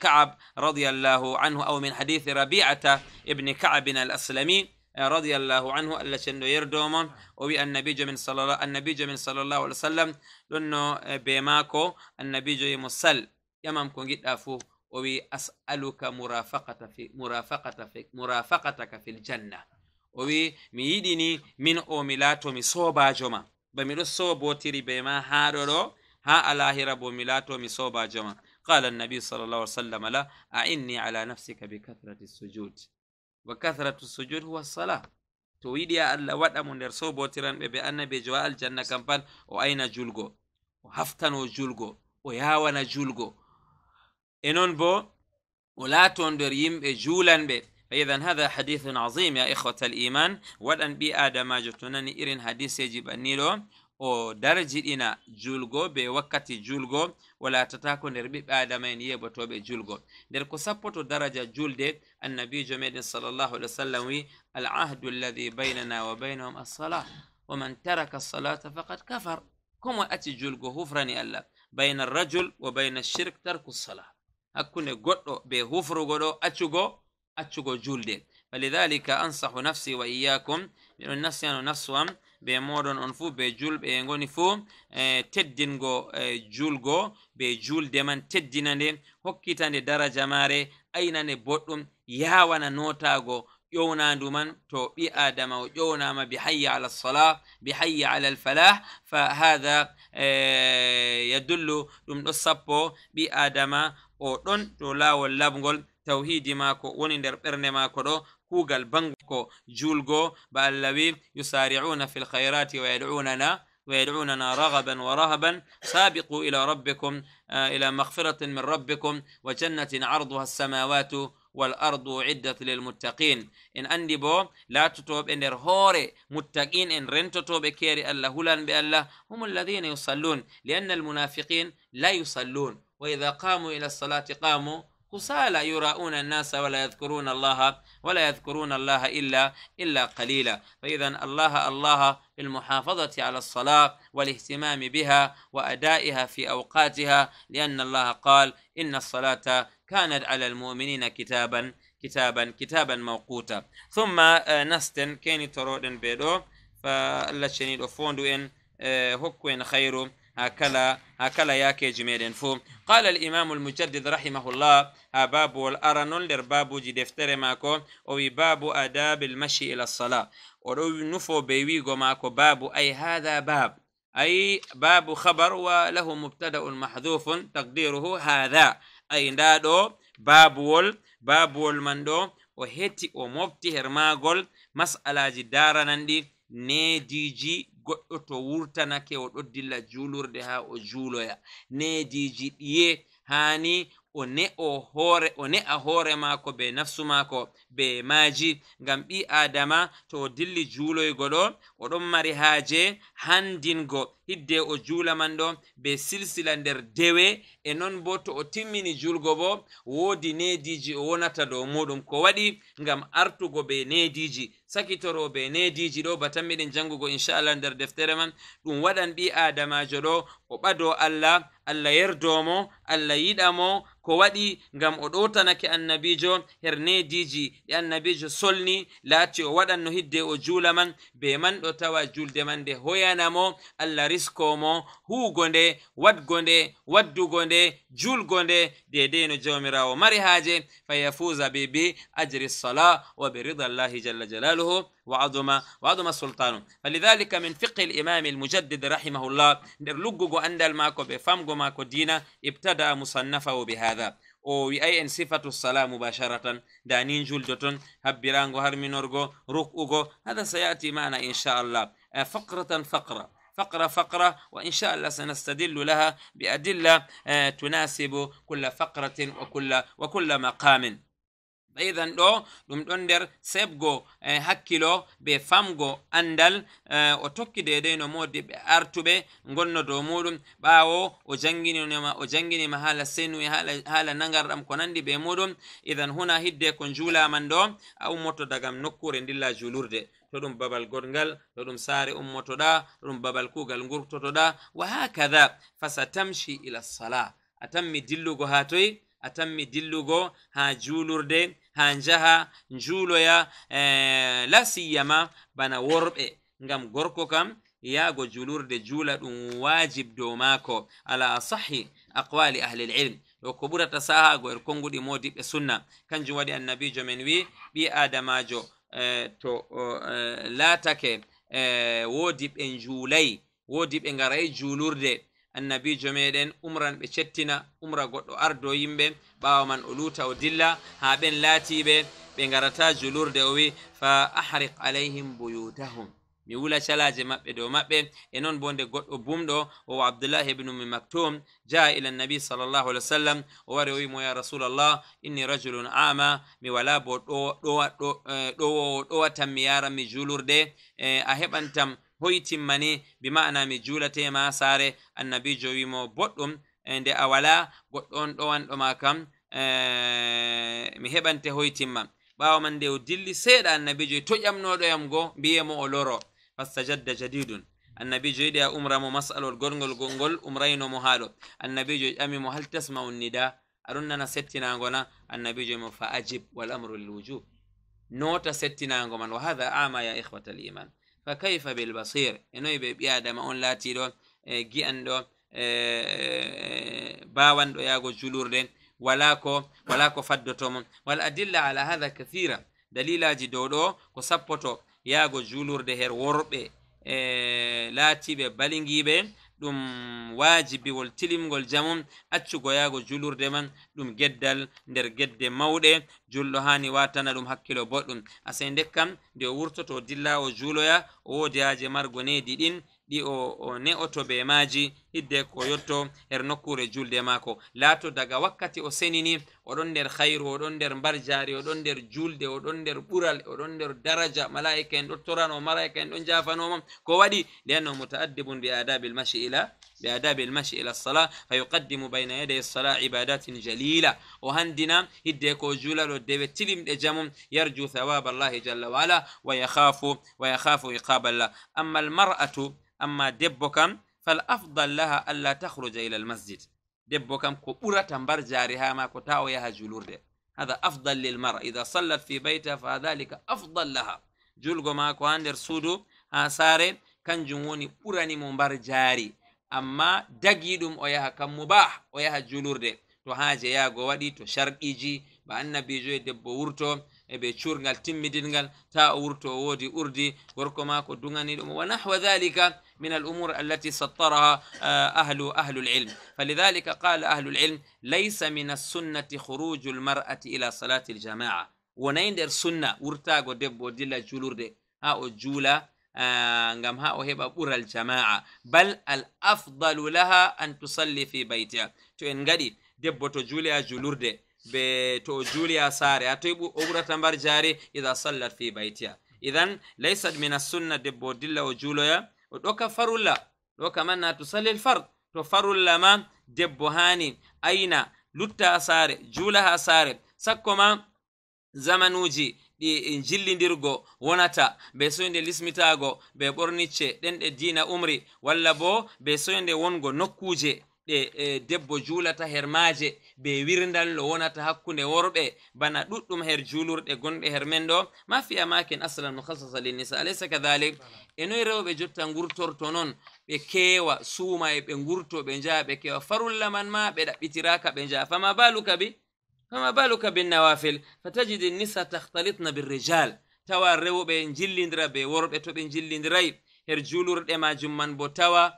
kaab radiallahu anhu aw min hadithi rabi'ata ibni kaabin al aslami رضي الله عنه ألا شنو يردوم وبي النبي من صلى الله النبي من صلى الله عليه وسلم لأنه بماكو النبي مسل يمام كون جد أفو وأسألك مرافقة في مرافقة في مرافقتك في الجنة وي ميديني من أوميلاتو مي صوباجو ما بميلو صوبوتيري بما هارورو ها الاهرة بوميلاتو مي صوباجو ما قال النبي صلى الله عليه وسلم لا أعني على نفسك بكثرة السجود وكثرة السجود هو الصلاة تويدي yiɗi ya من waɗa mo nder sobotiranɓe ɓe annabi jo aljanna kam pan o ayna julgo o haftano إنون بو ولا تندريم جولا به فإذا هذا حديث عظيم يا إخوة الإيمان ولن بي آدم جتنان إرن حديث يجب أن نيلو أو درجة إنا جولغو بوقت جولغو ولا تتاكو نربي آدم إن يبطو بجولغو در كسبوتو درجة جول دي النبي جميل صلى الله عليه وسلم العهد الذي بيننا وبينهم الصلاة ومن ترك الصلاة فقد كفر كما أتي جولغو هفرني الله بين الرجل وبين الشرك ترك الصلاه hakkunde goɗɗo be hufrugo ɗo accugo accugo julde falidalika ansahu nafsi wa iyakum miɗon nasiyano nafsu am be moɗon on fuu be julɓe goni fuu e, teddingo e, julgo be julde man teddina nde hokkitande daraja mare aynande boɗɗum yawana notago يونا من تو بي آدم يونام بحي على الصلاة بحي على الفلاح فهذا آه، يدل دم الصبو بي آدم أو ودن تو لا واللبنغل توحيد ماكو ونين در برن ماكو دو كوغل بانكو جولغو بألوي يسارعون في الخيرات ويدعوننا ويدعوننا رغبا ورهبا سابقوا إلى ربكم آه، إلى مغفرة من ربكم وجنة عرضها السماوات والأرض عدت للمتقين إن أندي بو لا تتوب إن هوري متقين إن رنتو تتوب كيري الله هلان بالله هم الذين يصلون لأن المنافقين لا يصلون وإذا قاموا إلى الصلاة قاموا قصالى يراؤون الناس ولا يذكرون الله ولا يذكرون الله إلا إلا قليلا فإذا الله الله بالمحافظة على الصلاة والاهتمام بها وأدائها في أوقاتها لأن الله قال إن الصلاة كانت على المؤمنين كتابا كتابا كتابا موقوتا ثم آه، نستن كيني ترودن بيدو فالله شنيد أفوندو إن هكوين آه، خيرو هكلا هكلا كي جميلين فو قال الإمام المجدد رحمه الله باب والأرن لرباب جدفتر ماكو أو باب آداب المشي إلى الصلاة ورو نفو بيويغو ماكو باب أي هذا باب أي باب خبر وله مبتدأ محذوف تقديره هذا أي دادو باب وال باب والمندو وهتي ومبتهر ماغول مسألة جدارا ندي جي goɗɗo to wurtanake o ɗo dilla julurde ha o juloya nediji ɗiye hani o ne'o hoore o ne'a hoore maako be nafsu maako be maaji ngam ɓi adama to o dilli juloygo ɗo oɗon mari haaje handingo hidde o julaman ɗo be silsila nder dewe e non bo to o timmini julgo bo woodi nediji o wonata dow muɗum ko waɗi ngam artugo be nediji sakitoro be nediji ɗo batan miɗen jangugo inchallah nder deftere man ɗum waɗan ɓi adamajo ɗo o ɓado allah allah yerdomo allah yiɗamo ko waɗi ngam o ɗotanake annabijo her nediji ɗe annabijo solni laati o waɗan no hidde o julaman be man ɗo tawa julde man nde hoyanamo allah risko mo huugo nde wadgo nde waddugo nde julgo nde dedei no jawmirawo mari haaje fayafuza be be ajri sala wa be rida allahi jalla jalaluhu وعظم وعظم السلطان فلذلك من فقه الإمام المجدد رحمه الله در لقو أندل ماكو بفمقو ماكو دينا ابتدأ مصنفه بهذا o wi'ay en sifatu sala mubasharatan danin juldo ton habbirango harminorgo ruk'ugo hada sayati mana inchallah faqratan faqra فقرة فقرة وإن شاء الله سنستدل لها بأدلة تناسب كل فقرة وكل وكل مقام ɓeydan ɗo ɗum ɗon nder sebgo hakkilo be famgo andal o tokki dedei no modi ɓe artuɓe gonno dow muɗum ɓawo o janginima o janginima haala senui haala nagarɗam ko nandi be muɗum idan huna hidde ko njulaman ɗo a ummoto dagam nokkure dilla julurde to ɗum babal goɗgal to ɗum saare ummotoɗa to ɗum babal kuugal ngurtotoɗa wa hakada fasatamshi ila sala a tammi dillugo ha toy a tammi dillugo ha juulurde ha njaha njuuloya e, eh, lasiyama bana worɓe ngam gorko kam yaago julurde juula ɗum wajib dow maako ala sahi aqwali ahli lilm ɗo ko ɓurata sahago er konnguɗi modiɓɓe sunna kanjum waɗi annabijo men wi ɓi adamajo E, to e, latake e, woodi ɓe njuulayi woodi ɓe ngarayi juulurde annabijo meɗen umran ɓe cettina umra goɗɗo ardo yimɓe ɓawa man o luuta o dilla ha ɓen laatiɓe ɓe ngarata julurde o wi fa ahriq alayhim buyutahum mi wula calaje maɓɓe dow maɓɓe e noon bo nde goɗɗo bumɗo o abdoullah ibnumi maktum jaha ila nabi sall llahu alih w sallam o wari o wimo ya rasulallah inni rajulun ama mi wala bo ɗowowo ɗowatan eh, mi yara mi julurde e, a heɓantam hoytimmani bi mana mi julatema saare annabijo wimo boɗɗum e, nde a wala goɗɗo on ɗowanɗoma kam e, mi heɓante hoytimma ɓawo man nde o dilli seeɗa annabijo e toƴamnoɗoyam go mbiyemo o loro فاستجد جديد النبي جيد يا أمرا مسألة الجنغل جنغل أمرين مهالو النبي جيد أمي مهل تسمع النداء أرننا ستنا عنا النبي جيد فأجب والأمر للوجوب نوتا ستنا عنا وهذا أعمى يا إخوة الإيمان فكيف بالبصير إنه يبي يادا ما أن لا تيرو إيه، جي أندو إيه، إيه، باوان دو ياغو جلور دين ولاكو ولاكو فدتوم والأدلة على هذا كثيرة دليل أجدودو كسبتو yaago julurde her worɓe e laatiɓe balingiɓe ɗum waajibiwol tilimgol jamum accugo yaago julurde man ɗum geddal nder gedde mawɗe julɗo hani watana ɗum hakkilo boɗɗum asei ndek kam nde o wurtoto dilla o juloya o woodi haaje margo nedi ɗin ɗi o ne'oto be maaji hidde ko yotto her nokkure julde maako laato daga wakkati o senini oɗon nder hayru oɗon nder mbarjaari oɗon nder julde oɗon nder ɓural oɗon nder daraja malaika en ɗo torano malaika en ɗon jafanoma ko waɗi liannahu mutaaddibun bi adabi lmashi ila bi adabi lmashi ila lsala fa yuqaddimu bayna yaday lsala ibadatin jalila o handina hidde ko julaɗo dewe de jamum yarju thawaba allahi jalla wa ala wa yakhafu wa yakhafu iqaba amma almar'atu amma debbo kam fal afdal laha alla takhruja ila al masjid debbo kam ko ɓurata mbar jaari ha ma ko ta o yaha julurde hada afdal lil mara ida sallat fi beyta fa dhalika afdal laha julgo mako ha nder suudu ha saare kanjum woni ɓurani mo mbar jaari amma dagi ɗum o yaha kam mubah o yaha julurde to haaje yaago waɗi to sharɗiji ba annabijo e debbo wurto eɓe curgal timmidingal ta o wurto o woodi urdi gorko ma ko duganiɗum wa nahwa dhalika من الأمور التي سطرها آه، أهل أهل العلم فلذلك قال أهل العلم ليس من السنة خروج المرأة إلى صلاة الجماعة ونيندر سنة ورتاغو دب ودلا جولور دي هاو جولا آه هاو هيبا بور الجماعة بل الأفضل لها أن تصلي في بيتها تو انغادي دب جوليا جولور دي بتو جوليا ساري أتو أورا تنبر جاري إذا صلت في بيتها إذن ليس من السنة دب ودلا وجولا o ɗoka farulla ɗo kaman na to salil fard to farulla ma debbo hani aina lutta ha sare juula ha sare sakko ma zamanuji ɗi jillidirgo wonata be soyde lismitago be ɓornicce ɗen ɗe dina umri walla bo be soyde wongo nokkuje ɗe debbo julata her maaje be wirndal lo wonata hakkunde worɓe bana ɗuɗɗum her julurɗe gonɗe her men ɗo ma fiya makin aslan muhassasa linnisa alaysa kadalik e noye rewɓe jotta gurtorto non ɓe keewa suuma e ɓe gurto ɓe njaha ɓe keewa farulla man ma ɓe ɗaɓɓitiraka ɓe njaha fama baluka bi fama baluka binnawafil fatajidi nisa tahtalitna birrijal tawa rewɓe jillidira be worɓe to ɓe jillidirayi her julurɗe majum man bo tawa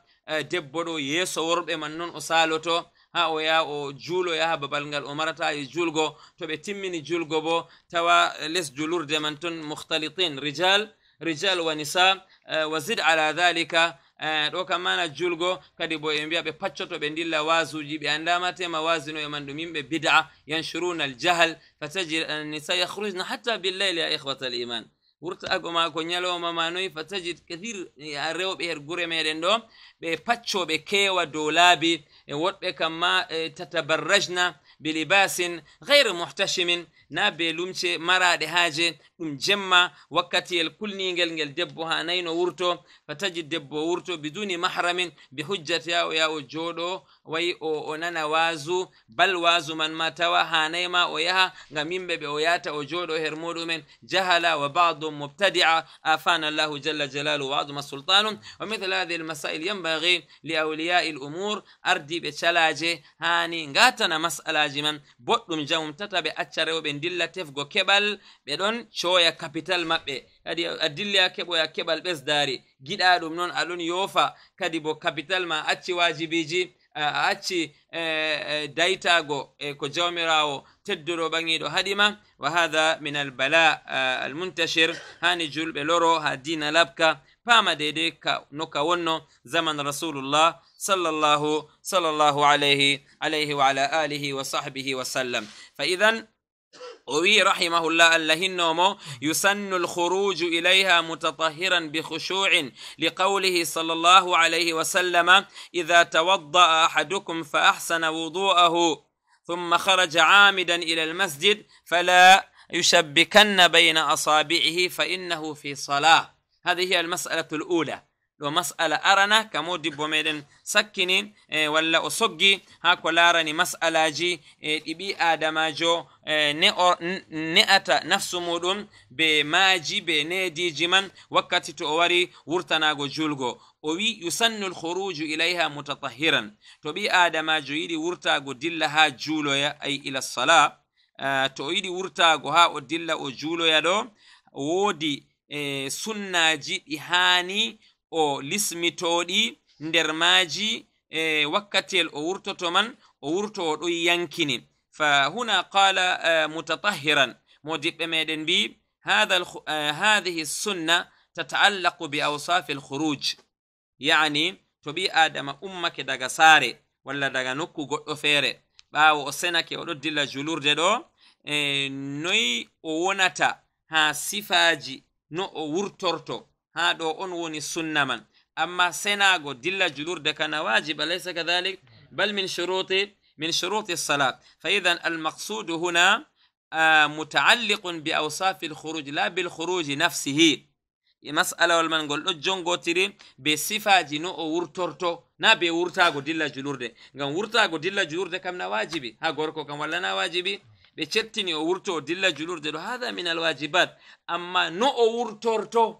debbo ɗo yeeso worɓe man non o saloto ha o yaha o juuloya ha babal ngal o marata e julgo to ɓe timmini julgo bo tawa les julurde man ton muhtalitin rijal rijal wa nisa wa zid ala dhalika ɗo kam mana julgo kadi bo ɓe mbiya ɓe paccoto ɓe dilla wasuji ɓe andama tema wasino e man ɗum yimɓe bid'a yanshuruna al jahal fatajid an nisa yakhrujna hatta billayli ya ihwata al iman ورت أجو ما كنيلو ما مانوي فتجد كثير أريو بهر جوري ميرن دوم بحشو بكي ودولابي وات بكما تتبرجنا بلباس غير محتشم na be lumce maraɗe haaje ɗum jemma wakkatiyel kulningel ngel debbo ha nayi no wurto fataji debbo wurto biduni mahramin bi hujjati ya o ya o jooɗo wayi o o nana waasu bal waasu man ma tawa hanayi ma o yaha ngam yimɓe ɓe o yata o jooɗo her muɗumen jahala wa badum mubtadia afana allahu jalla jalalu wa aduma sultanu wa mithl hadihi almasail yanbagi li awliyai l ardiɓe calaje hani ngatana masalaji man boɗɗum jamum tata ɓe acca rewɓe ɓe dilla tefgo keɓal ɓe ɗon coya capital maɓɓe kadi a dilli a keɓoya keɓal ɓesdari giɗa ɗum noon aɗon yofa kadi bo capital ma acci wajibiji a acci daytago e ko jawmirawo tedduɗo ɓaŋiɗo haɗima wa hada min albala almuntashir hani julɓe loro ha dina labka pama deydey ka no wonno zaman rasulullah sallallahu sallallahu alayhi alayhi wa ala alihi wa sahbihi wa sallam fa idan وي رحمه الله الله النوم يسن الخروج إليها متطهرا بخشوع لقوله صلى الله عليه وسلم إذا توضأ أحدكم فأحسن وضوءه ثم خرج عامدا إلى المسجد فلا يشبكن بين أصابعه فإنه في صلاة هذه هي المسألة الأولى ɗo masala arana kamo dibbo meɗen sakkini e, walla o soggi ha ko larani masalaji e, ɗiɓi adamajo e, ne or, n, ne'ata nafsu muɗum be maaji be nediji man wakkati to o wari wurtanago julgo o wi yusannu lhuruju ilayha mutatahiran to ɓi adamajo yiɗi wurtago dilla ha juloya ay ila sala uh, to o yiɗi wurtago ha o dilla o juloya ɗo wodi e, sunnaji ɗi hani o lismitoɗi nder maji e wakkatiyel o wurtoto man o wurto o ɗo yankini fa huna qala uh, e, mutatahiran mo diɓɓe meɗen mbi hadihi e, uh, sunna tataallaqu bi ausafi alkhuruj yani to ɓi adama ummake daga saare walla daga nokku goɗɗo feere ɓawo o senake oɗo dilla julurde ɗo e noyi o wonata ha sifaji no o wurtorto ها دو اون وني سنة من أما amma senago dilla julurde kana wajib ليس كذلك بل من شروط من شروط الصلاة فإذا المقصود هنا آه، متعلق بأوصاف الخروج لا بالخروج نفسه مسألة والمن قول أجون قوتري بصفة جنو ورتورتو نا بي جلور ديلا جلورد غان ورتاغو جلور جلورد كم نواجبي ها غوركو كم ولا واجبي بشتني ورتو جلور جلورد هذا من الواجبات أما نو ورتورتو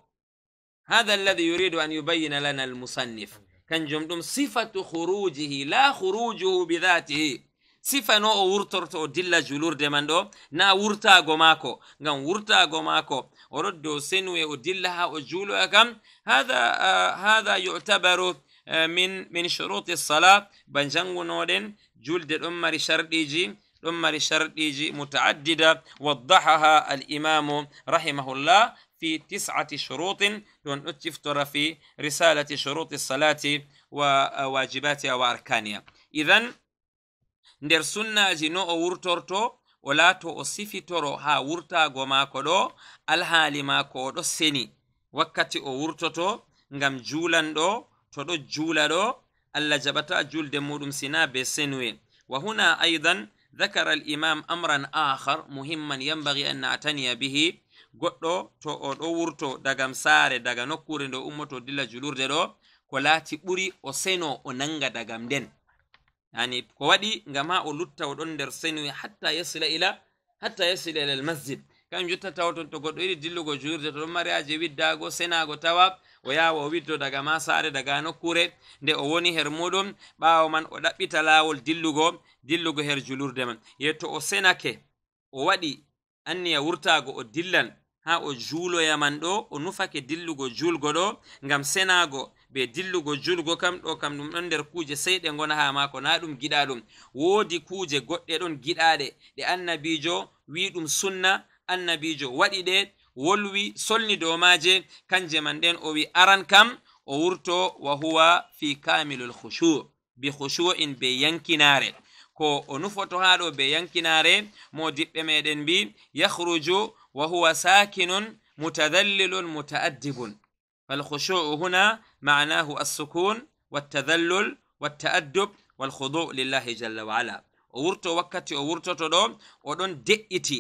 هذا الذي يريد أن يبين لنا المصنف كان جمدوم صفة خروجه لا خروجه بذاته صفة نو ورطر تو دل جلور دمان دو نا ورطا غماكو نا ورطا غماكو ورد أو سنوي ودلها وجولو أكم هذا آه هذا يعتبر آه، من من شروط الصلاة بنجنغو نودن جلد الأمر شرديجي أمر شرديجي متعددة وضحها الإمام رحمه الله في تسعة شروط تفتر في رسالة شروط الصلاة وواجباتها وأركانها إذا در سنة جنو أورتورتو ولا توصفي ترو ها ورتا غما كدو الهالي ما كدو سني وكتي أورتوتو نغم جولان دو تدو جولا دو ألا جبتا جول دمورم سنا بسنوين وهنا أيضا ذكر الإمام أمرا آخر مهما ينبغي أن نعتني به goɗɗo to o ɗo wurto daga saare daga nokkure nde ummoto dilla julurde ɗo ko laati ɓuri o seno o nanga dagam nden yani ko waɗi ngam ha o lutta o ɗon nder senuwi hatta yasila ila hatta yasila ila almasjid kam jotta tawa ton to goɗɗo yiɗi dillugo julurde to ɗon mariaji widdago senago tawa o yawa o witdo daga ma saare daga nokkure nde o woni her muɗum ɓawo man o ɗaɓɓita lawol dillugo dillugo her julurde man ye to o senake o waɗi anniya wurtago o dillan ha o juuloyaman ɗo o nufake dillugo julgo ɗo ngam senaago be dillugo julgo kam ɗo kam ɗum ɗon nder kuuje sey ɗe gona ha maako na ɗum giɗa ɗum woodi kuuje goɗɗe ɗon giɗaɗe ɗe annabiijo wi ɗum sunna annabiijo waɗi ɗe wolwi solni dow maaje kanje man nden o wi aran kam o wurto wa huwa fi kamilul khushu bi khushu'in be yankinaare ko o nufoto haa ɗo be yankinaare mo diɓɓe meɗen mbi yahruju وهو ساكن متذلل متأدب فالخشوع هنا معناه السكون والتذلل والتأدب والخضوع لله جل وعلا o wurto wakkati o wurtoto ɗo oɗon de'iti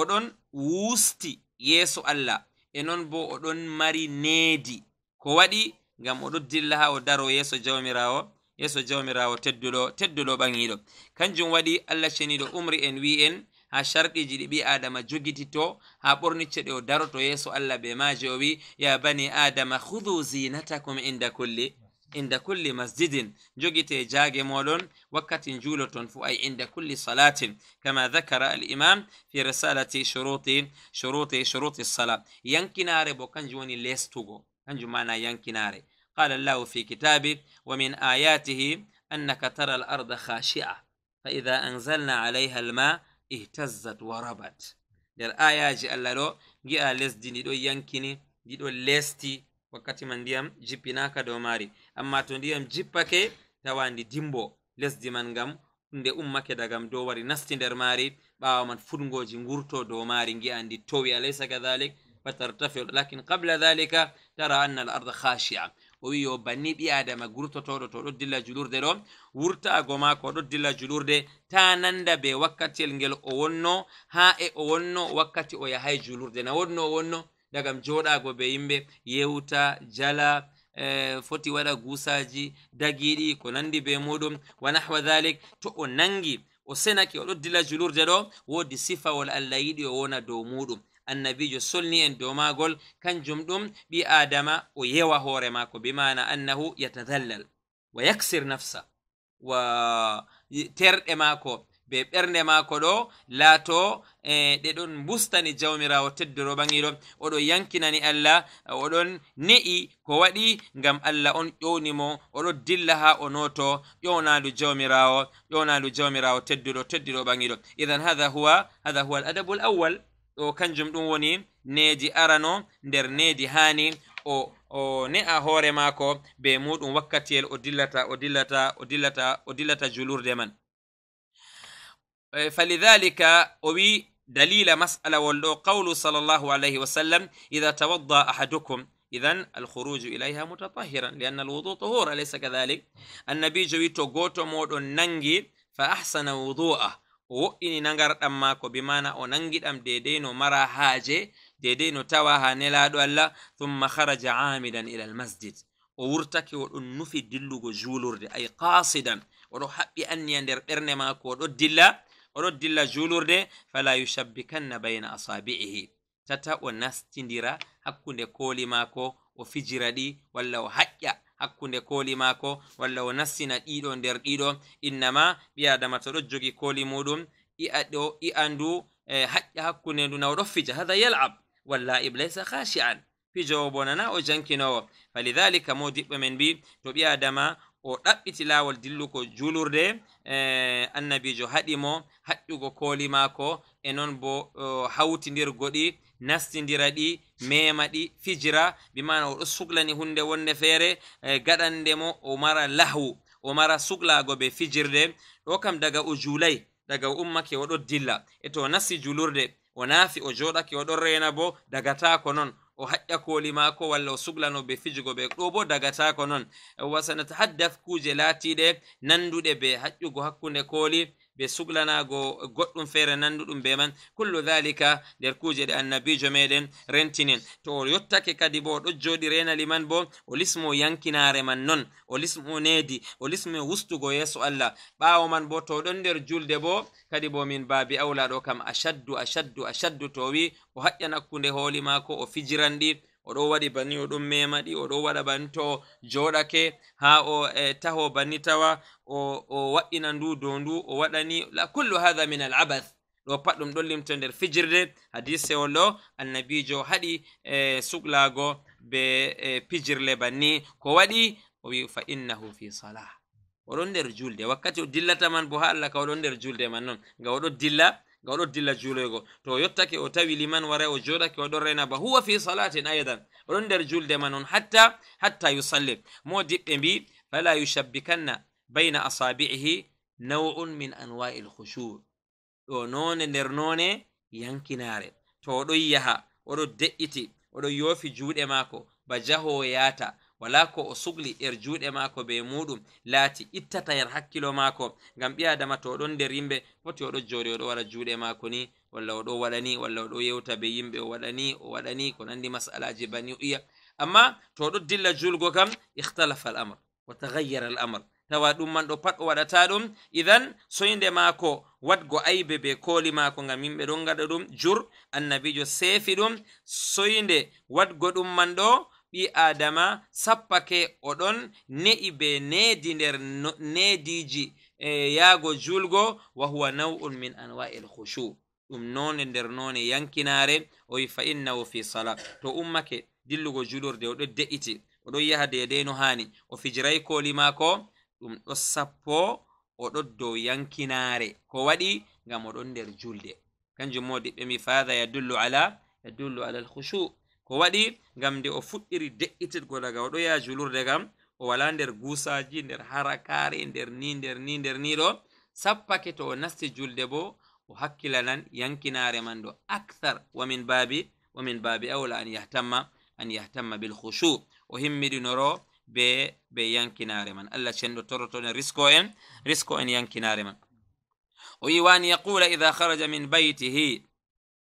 oɗon wusti yeeso allah e non bo oɗon mari needi ko waɗi ngam oɗo dilla ha o daro yeeso jawmirawo yeeso jawmirawo tedduɗo tedduɗo ɓaŋiɗo kanjum waɗi allah ceniɗo umri en wi'en ha sharɗiji ɗi ɓi adama jogiti to ha ɓornicce ɗe o daroto yeeso allah be maje o wi ya bani adama hudu zinatakum inda kulli inda kulli masjidin jogite jaage moɗon wakkati juloton fu ay inda kulli salatin kama dhakara al'imam fi risalati shuruti shuruti shuruti sala yankinare bo kanjum woni lestugo kanjum mana yankinare قال الله في كتابه ومن آياته أنك ترى الأرض al فإذا أنزلنا عليها الماء ihtazzat warabat nder ayaji allah ɗo gi'a lesdi ndi ɗo yankini ndiɗo lesti wakkati man ndiyam jippinaka dow mari amma to ndiyam jippake tawa ndi dimbo lesdi man ngam nde ummake dagam dow wari nasti nder maari ɓawa man fungoji ngurto dow maari gi'a ndi towi alaysa kadhalik fatartafiu lakin qabla dhalika tara anna al arda khashi'a o wi yo banni ɓi adama gurtotoɗo to ɗo dilla julurde ɗo wurtago mako ɗo dilla julurde ta nanda be wakkatiyel ngel o wonno ha e o wonno wakkati o yahay julurde na wonno o wonno dagam joɗago be yimɓe yewta jala e, foti waɗa gusaji dagiɗi ko nandi be muɗum wanahwa dhalik to o nangi o senake oɗo dilla julurde ɗo wodi sifawol allah yiɗi o wona dow muɗum النبي سلني ان دوما قول كان جمدوم بي آدم ويوا هورماكو بمعنى أنه يتذلل ويكسر نفسه و تر اماكو بيرن اماكو دو لا تو إيه، دي دون بستاني جاوميرا و تدرو بانيرو و دو ينكناني ألا و دون نئي كو ودي نغم ألا اون يونيمو و دو دلها و نوتو يونالو جاوميرا و يونالو جاوميرا و تدرو تدرو بانيرو إذن هذا هو هذا هو الأدب الأول ɗo kanjum ɗum woni needi arano nder needi hani o o ne'a hoore maako be muɗum wakkatiyel o dillata o dillata o dillata o dillata julurde man falidhalika o wi dalila mas'alawol ɗo qawlu sallllahu alayhi wa sallam ida tawadda ahadukum إذا الخروج إليها متطهرا لأن الوضوء طهور أليس كذلك؟ النبي جويتو غوتو مودو ننجي فأحسن وضوءه wo'ini nagarɗam maako bi mana o nangiɗam dedei no mara haaje dedei no tawa ha nelaɗo allah thumma haraja amidan ila almasjid o wurtake oɗon nufi dillugo julurde ay kasidan oɗo haɓɓi anniya nder ɓernde maako oɗo dilla oɗo dilla julurde fala yushabbikanna bayna asabi'ihi tata o nastidira hakkunde kooli maako o fijira ɗi walla o haƴƴa hakkunde koli maako walla o nassina ɗiɗo nder ɗiɗo innama ɓi adama to ɗo jogi koli muɗum andu i'andu haƴƴa hakkunde ndu na fija hada yalab walla iblisa khashi'an fijowo bonana o jankinowo falidhalika mo diɓɓe men mbi to ɓi adama o ɗaɓɓiti laawol dilluko julurde annabijo haɗimo haƴƴugo kooli maako e noon bo hawtindirgo ɗi nastidira ɗi mema ɗi fijira bimana oɗo suglani hunde wonde feere e, gaɗande mo o mara lahwu o mara suglago be fijirde ɗo kam daga o julay daga o ummake oɗo dilla e to nasti julurde o naafi o joɗake oɗon rena bo dagatako non o haƴƴa koli mako walla o suglano be fijugo ɓe ɗo bo dagatako non wasanata haddaf kuje laatiɗe nanduɗe be haƴƴugo hakkunde koli ɓe suglanago goɗɗum feere nanduɗum be man kullu dalika nder kuje ɗe annabijo meɗen rentinen to o yottake kadi bo ɗo joɗi renali man bo o lismo yankinare man non o lismo nedi o lismo wustugo yeeso allah ɓawo man bo to ɗon nder julde bo kadi bo min baabi awlaɗo kam ashaddu ashaddu ashaddu to wi o haƴƴan hakkunde hooli maako o fijiranɗi oɗo waɗi banni oɗon memaɗi oɗo waɗa banni to joɗake ha o e, taho banni tawa o, o wa'ina ndu dow ndu o waɗani kullu hatha min alabath ɗo pat ɗum ɗon limto nder fijirde hadise ollo annabijo haɗi e, suklago be e, pijirle banni ko waɗi o wi fa innahu fi salah oɗon nder julde wakkati o dillata man bo ha allah ka oɗon nder julde man non ga oɗo dilla ga oɗo dilla julego to o yottake o tawi liman waray o joɗake oɗon rena ba huwa fi salatin aidan oɗon nder julde man on hatta hatta yusallim mo diɓɓe mbi fala yushabbikanna bayna asabi'ihi naw'un min anwa'i lkhushu ɗo none nder none yankinare to oɗon yaha oɗo de'iti oɗo yoofi juuɗe maako ba jahowo yahata wala ko o sugli er juuɗe maako be muɗum laati ittata yer hakkilo maako ngam ɓi adama to oɗon nder yimɓe foti oɗo jooɗi oɗo waɗa juuɗe maako ni walla oɗo waɗani walla oɗo yewta be yimɓe o waɗani o waɗani ko nandi masalaji bani iya amma to oɗo dilla julgo kam ihtalafa al amar wa tagayyara al amar tawa ɗum man ɗo pat o waɗata ɗum idan soyde maako wadgo aybe be kooli maako ngam yimɓe ɗon gaɗa ɗum jur annabijo seefi ɗum soyde wadgo ɗum man ɗo ɓi adama sappake oɗon ne'i be nedi nder nediji e yaago julgo wahuwa naw'un min anwa'il khushu ɗum none nder none yankinare o wi fa innahu fi sala to ummake dillugo julurde oɗo de'iti oɗo yaha dedei no hani o fijirai koli maako ɗum ɗo sappo oɗo dow yankinare ko waɗi ngam oɗon nder julde kanjum modi ɓe mi fatha yadullu ala yadullu ala alkhushu ko waɗi ngam nde o fuɗɗiri de'itirgo daga ɗo yaha julurde kam o wala nder gusaji nder harakare nder ni nder ni nder ni ɗo sappake to o nasti julde bo o hakkilanan yankinare man ɗo akthar wamin baabi wamin babi awla an yahtamma an yahtamma bil o himmiɗinoro be be yankinare man allah cenɗo torrotoɗen risko en risko en yankinare man o yi an yaqula ida kharaja min baytihi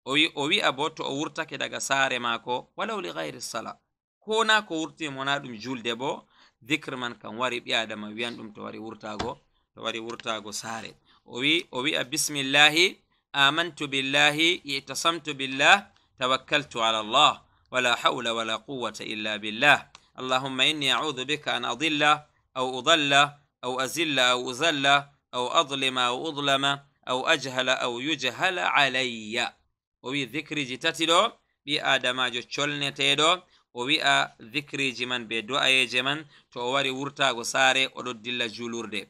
o wi'a bo to o wurtake daga saare maako walaw li gayri sala ko na ko wurtimo na ɗum julde bo dicre man kam wari ɓi adama wiyan ɗum to wari wurtago to wari wurtago saare o wi o wi'a bisimillahi amantu billahi itasamtu billah tawakkaltu ala allah wala hawla wala quwata illa billah allahumma inni audu bika an adilla أو أضل أو أزل أو أزل أو أظلم أو أظلم أو أجهل أو يجهل علي o wi zikriji tati ɗo ɓi adamajo colneteɗo o wi'a zikriji man be do'ayeje man to o wari wurtago saare oɗo dilla julurde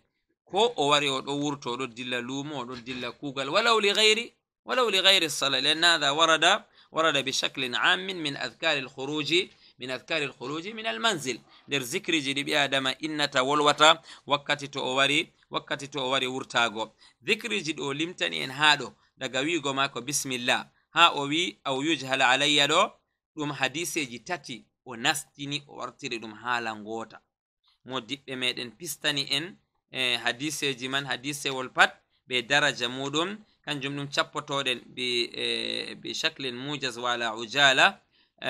ko o wari oɗo wurto oɗo dilla lumo oɗo dilla kugal walaw li gayri ولو لغير الصلاة لأن هذا ورد ورد بشكل عام من أذكار الخروج من أذكار الخروج من المنزل در ذكر جدي بآدم إن تولوتا وقت تؤوري وقت تؤوري ورتاغو ذكر جدي لمتني إن هادو دقويغو ماكو بسم الله ha o wi aw yujhal alayya ɗo ɗum hadiseji tati o nastini o wartiri ɗum hala ngota mo diɓɓe meɗen pistani en e hadiseji man hadisewol pat ɓe daraja muɗum kanjum ɗum cappotoɗen bi, e, bi shaklin mujas wala ujala e,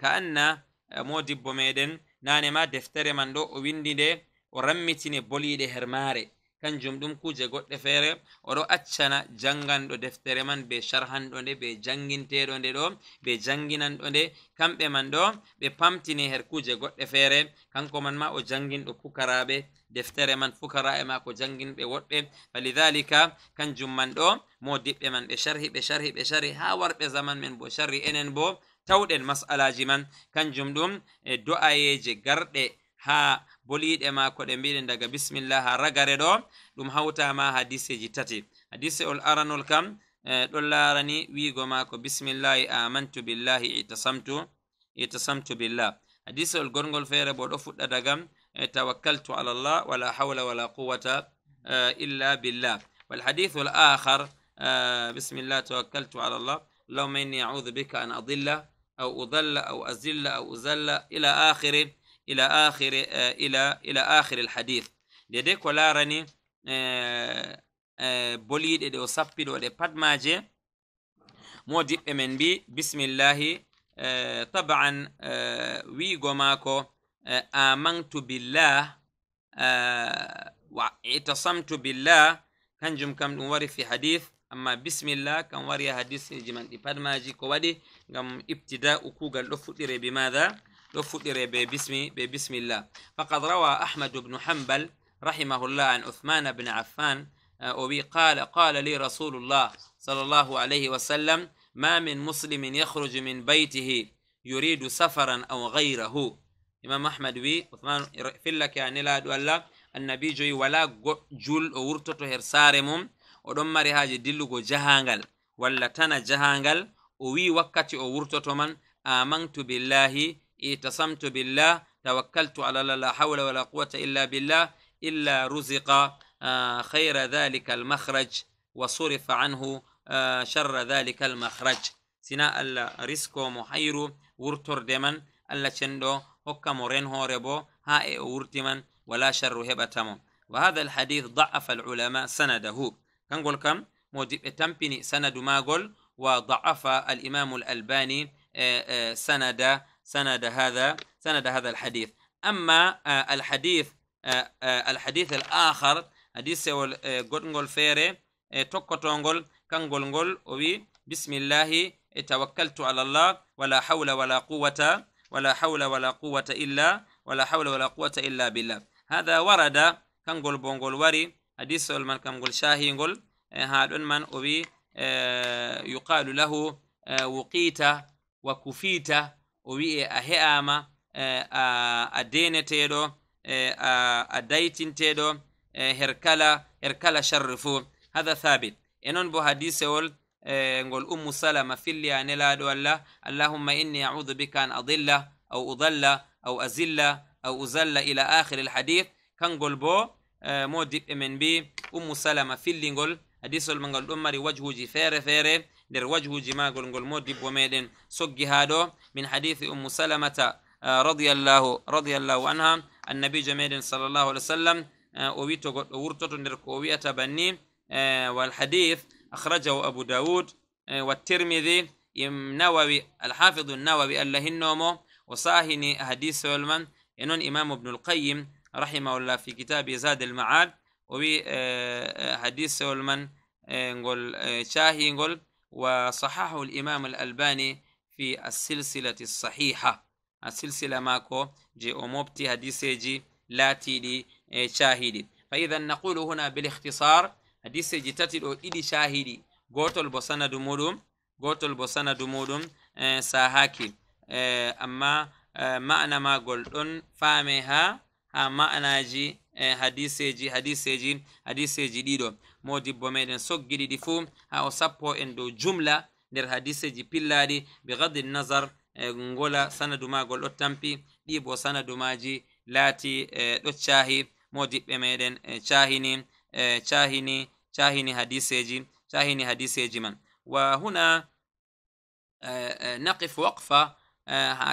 ka anna e, modibbo meɗen nanema deftere man ɗo o windi nde o rammitine boliɗe hermare kanjum ɗum kuje goɗɗe feere oɗo accana janganɗo deftere man be sharhanɗo nde be janginteɗo nde ɗo be janginanɗo nde kamɓe man ɗo ɓe pamtini her kuje goɗɗe feere kanko man ma o janginɗo pukaraɓe deftere man fukara'e ma ko janginɓe woɗɓe falidalika kanjum man ɗo mo diɓɓe man ɓe sharhi ɓe sharhi ɓe sharhi ha warɓe zaman men bo sharri enen bo tawɗen masalaji man kanjum ɗum e do'ayeje garɗe ha boliɗe mako ɗe mbiɗen daga bisimillah ha ragare ɗo ɗum hawtama hadiseji tati hadise ol aranol kam ɗon larani wiigo mako bisimillahi amantu billahi itasamtu itasamtu billah hadise ol gorgol feere bo ɗo fuɗɗa daga tawakkaltu ala llah wala hawla wala quwata illa billah والحديث الآخر بسم الله توكلت على الله اللهم إني أعوذ بك أن أضل أو أضل أو أزل أو أزل إلى آخره إلى آخر إلى إلى آخر الحديث dede ko larani boliɗe ɗe o sappi ɗo ɗe pat maje modiɓɓe men mbi bisimillahi taban wiigo maako amantu billah wa itasamtu billah kanjum kam ɗum wari fi hadith amma bisimillah kam wari ha hadisji man ɗi pat maji ko waɗi ngam ibtida'u kuugal ɗo fuɗɗire bi matha لفتر باسم بسم الله فقد روى أحمد بن حنبل رحمه الله عن عثمان بن عفان آه، أبي قال قال لي رسول الله صلى الله عليه وسلم ما من مسلم يخرج من بيته يريد سفرا أو غيره إمام أحمد بي عثمان في لك يعني لا دولا النبي جوي ولا جل أورتو هرسارمم ودمري هاجي دلوغو جهانغل ولا تنا جهانغل وي وقت أورتو من آمنت بالله اتصمت بالله توكلت على الله لا حول ولا قوة إلا بالله إلا رزق آه، خير ذلك المخرج وصرف عنه آه، شر ذلك المخرج سناء الرزق محير ورتر ديمن الله شندو هكا مورين هوربو ها ورتمن ولا شر هبتم وهذا الحديث ضعف العلماء سنده كان قول كم موجب تنبني سند ما قول وضعف الإمام الألباني آه، سند سند هذا سند هذا الحديث اما آه، الحديث آه، آه، الحديث الاخر حديث غوتنغول فيري توكوتونغول كانغولغول وي بسم الله توكلت على الله ولا حول ولا قوة ولا حول ولا قوة إلا ولا حول ولا قوة إلا بالله هذا ورد كانغول بونغول وري حديث من كانغول شاهينغول هذا من وي يقال له وقيت وكفيت o wi'e a he'ama a deneteɗo a daytinteɗo her kala her kala sharri fuu hada thabit e noon bo hadisewol ngol ummu salama filli a nelaɗo allah allahumma inni audu bika an adilla aw udalla aw azilla aw uzalla ila akhiri lhadith kangol bo mo diɓɓe men mbi ummu salama fillingol hadisol ma ngol ɗon mari wajhuji feere feere در وجه جماع قول مودب وميدن سجي هادو من حديث أم سلمة رضي الله رضي الله عنها النبي جميل صلى الله عليه وسلم أويتو ورتو نركو أويتا بني والحديث أخرجه أبو داود والترمذي النووي الحافظ النووي الله النومو وصاهني حديث سلمان إنون إمام ابن القيم رحمه الله في كتاب زاد المعاد وبي حديث سلمان نقول شاهي نقول وصححه الإمام الألباني في السلسلة الصحيحة السلسلة ماكو جي أموبتي هديسي جي لا تيلي إيه، شاهدي فإذا نقول هنا بالاختصار هديسي جي تتلو إلي شاهدي غوتل بوسانا دمودم غوتل بوسانا دمودم إيه، ساهاكي إيه، أما معنى ما قلتن فاميها معنى جي هديسي جي هديسي جي هديسي جي ديدو موجب ومدن سجل دفوم أو سبو إندو جملة در حديث جي بلادي بغض النظر نقول سنة دوما قول التنبي ديبو سنة دوماجي لاتي تشاهي موجب ومدن تشاهيني تشاهيني تشاهيني حديث جي تشاهيني حديث جي من وهنا نقف وقفة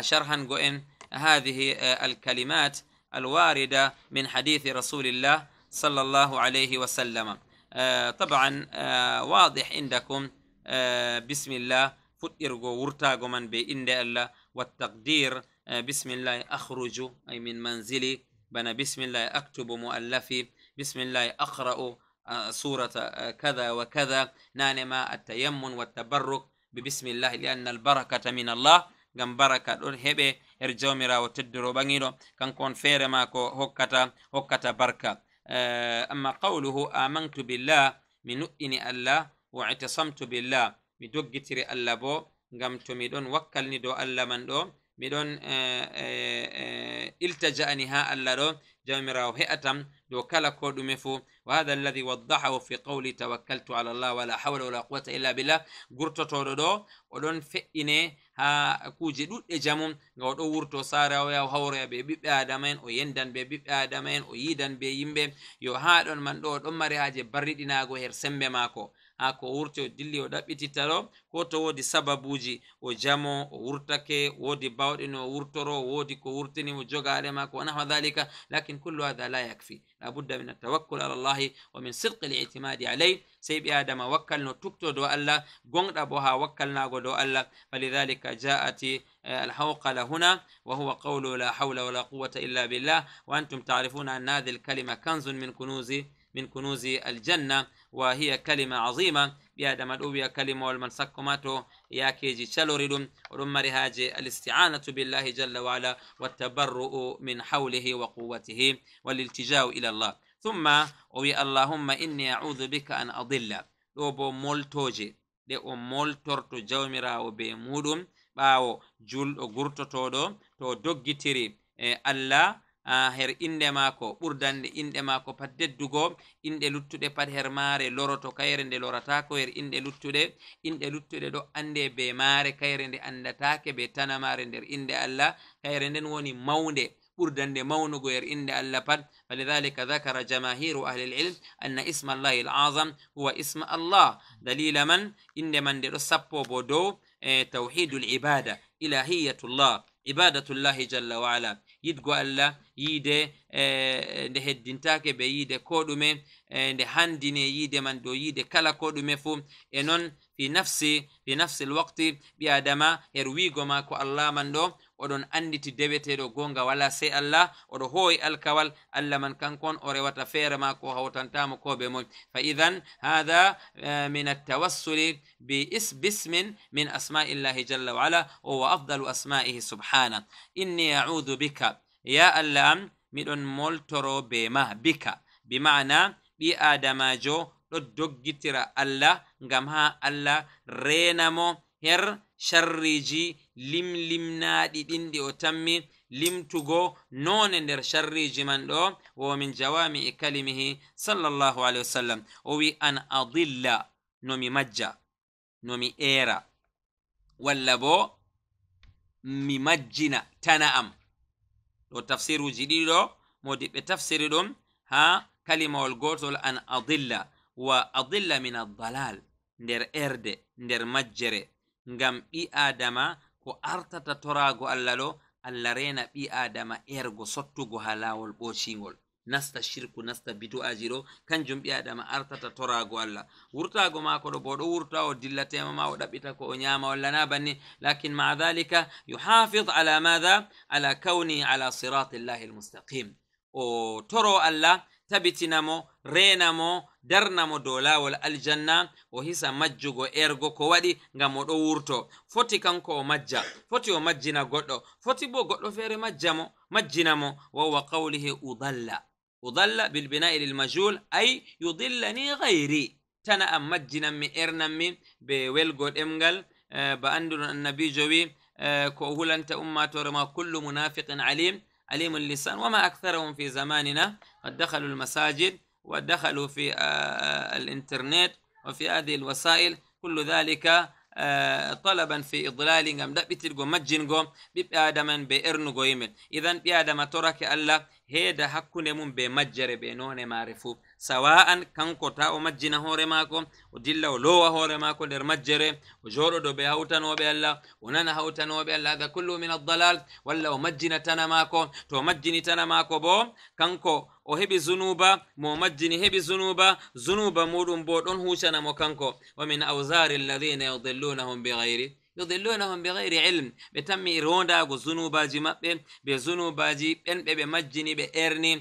شرحا قوين هذه الكلمات الواردة من حديث رسول الله صلى الله عليه وسلم آه، طبعا آه، واضح عندكم آه، بسم الله فتيرغو ورتاغو من بإند الله والتقدير بسم الله أخرج أي من منزلي بنا بسم الله أكتب مؤلفي بسم الله أقرأ سورة كذا وكذا نانما التيمن والتبرك ببسم الله لأن البركة من الله gam baraka ɗon heɓe er jawmirawo teddoro ɓaŋiɗo kanko on feere ma ko آه، أما قوله آمنت بالله من إن الله واعتصمت بالله بدق تري الله بو قمت ميدون وكالني دو الله من دو ميدون آه، آه، التجأني ها الله دو جامرا وهئتم دو كلا مفو وهذا الذي وضحه في قولي توكلت على الله ولا حول ولا قوة إلا بالله قرت تورو دو ودون فئني ha kuje ɗuɗɗe jamum nga oɗo wurto sare o yaw hawroya ɓe ɓiɓɓe adama en o yendan ɓe ɓiɓɓe adama en o yidan ɓe yimɓe yo haɗon man ɗo o ɗon mari haje barriɗinago her sembe mako ko wurti o dilli o ɗaɓɓitita ɗo ko to wodi sababuji o jamo o wurtake wodi bawɗe no wurtoro wodi ko wurtini wurtinimo jogaɗe mako wa nahwa dhalika lakin kullu hada la yakfi la budda min altawakkul ala llahi wa min sidqi litimadi aley sey ɓi adama no tukto dow allah gonɗa bo ha wakkalnago dow allah falidhalika jaati الحوقلة هنا وهو قول لا حول ولا قوة إلا بالله وأنتم تعرفون أن هذه الكلمة كنز من كنوز من كنوز الجنة وهي كلمة عظيمة بيادا مدوبيا كلمة والمنسكماتو ياكيجي تشالوريدوم ولم هاجي الاستعانة بالله جل وعلا والتبرؤ من حوله وقوته والالتجاء إلى الله ثم وي اللهم إني أعوذ بك أن أضل لوبو moltoje ɗe o moltorto jawmirawo be muɗum ɓawo julɗo gurtotoɗo to doggitiri e الله her inde mako ɓurdanɗe inde mako pat deddugo inde luttuɗe pat her maare loroto kayre nde loratako her inde luttuɗe inde luttuɗe ɗo ande be maare kayre nde andatake be tana maare nder inde allah kayre nden woni mawnde ɓurdande mawnugo her inde allah pat falidhalika dhakara jamahiru ahli lilm anna isma allah alazam huwa isma allah dalila man inde man nde ɗo sappo bo dow tawhidu libada ilahiyatullah ibadatullahi jalla waala yidgo allah yiide e, nde heddintake ɓe yiide ko ɗume e, nde handini yiide man dow yiide kala ko ɗume fuu e noon fi nafsi fi nafsi lwakti ɓi adama her wiigo ma ko allah man ɗo oɗon anditi deweteɗo gonga wala se allah oɗo hoyi alkawal allah man kankon o rewata feere ma ko hawtantamo koɓe mon fa idan hada min attawassuli bismin min asma'illahi jalla waala owa afdalu asma'ihi subhana inni audu bika ya allah am miɗon moltoro be ma bika bima'na ɓi adamajo ɗo doggitira allah ngam ha allah renamo her sharriji limlimnaɗi ɗin ɗi o tammi limtugo none nder sharriji man ɗo womin jawami e kalimihi sallllahu alahi wasallam o wi an adilla nomi majja nomi era walla bo mi majjina tana am ɗo tafsiruji ɗiɗo modiɓɓe tafsiri ɗum ha kalimawol gotol an adilla wa adilla min adalal nder erde nder majjere ngam ɓi adama ko artata torago allah ɗo allah rena ɓi adama ergo sottugo ha lawol ɓocingol nasta shirku nasta bidu'aji ɗo kanjum ɓi adama artata torago allah wurtago mako ɗo bo ɗo wurta o dillatema ma o ɗaɓɓita ko o nyama walla na banni lakin maa dhalika yuhafid ala madha ala kauni ala siratillahi almustaqim o toro allah tabitinamo renamo mo dow laawol aljanna o hisa majjugo ergo ko waɗi ngam oɗo wurto foti kanko o majja foti o majjina goɗɗo foti bo goɗɗo feere majjamo majjinamo wawa qawlihi udalla udalla bilbina'i lilmajul ay yudillani gayri tana am majjinan mi ernan mi be welgo ɗemgal ba anduɗon annabijo wi ko o hulanta ummatore ma kullu munafiqin alim alimu lisan wama أكثرهم fi zamanina qad dakhalu lmasajid ودخلوا في آه، آه، الانترنت وفي هذه الوسائل كل ذلك آه، طلبا في اضلال دا بتلقوا مجنغو بآدما بإرنغو اذا إذن بآدم ترك الله هيدا حكونا من بمجر بينون معرفو سواء كان كتا ومجنا هوري ماكو ودلا ولو هوري ماكو در مجر وجورو دو بهوتن وبي الله ونانا هوتن وبي الله هذا كله من الضلال ولا ومجنا تنا ماكو تو مجني تنا ماكو بو كانكو o heɓi zunuba mo majjini heɓi zunuba zunuba muɗum bo ɗon hucanamo kanko wa min ausari alladina yudillunahum bigayri yudillunahum bigayri ilm ɓe tammi rondago zunubaji maɓɓe ɓe zunubaji ɓenɓe ɓe majjini ɓe erni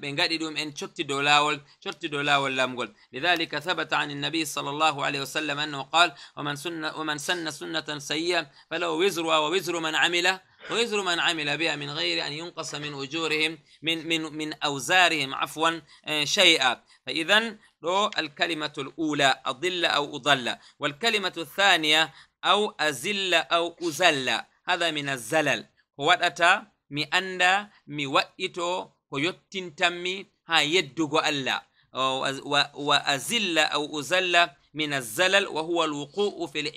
ɓe gaɗi ɗum en cotti dow lawol cotti dow lawol lamgol lidhalika thabata an annabi sal llahu alayhi wa sallam annahu qal waman sanna sunnatan sayyi'a falahu wisruha wa wisru man amila ويزر من عمل بها من غير أن ينقص من أجورهم من من من أوزارهم عفوا آه، شيئا فإذا الكلمة الأولى أضل أو أضل والكلمة الثانية أو أزل أو أزل هذا من الزلل هو أتى anda mi wa'ito ko yottintanmi ha yeddugo allah wa azilla aw uzalla min azzalal wa huwa alwuqu'u fil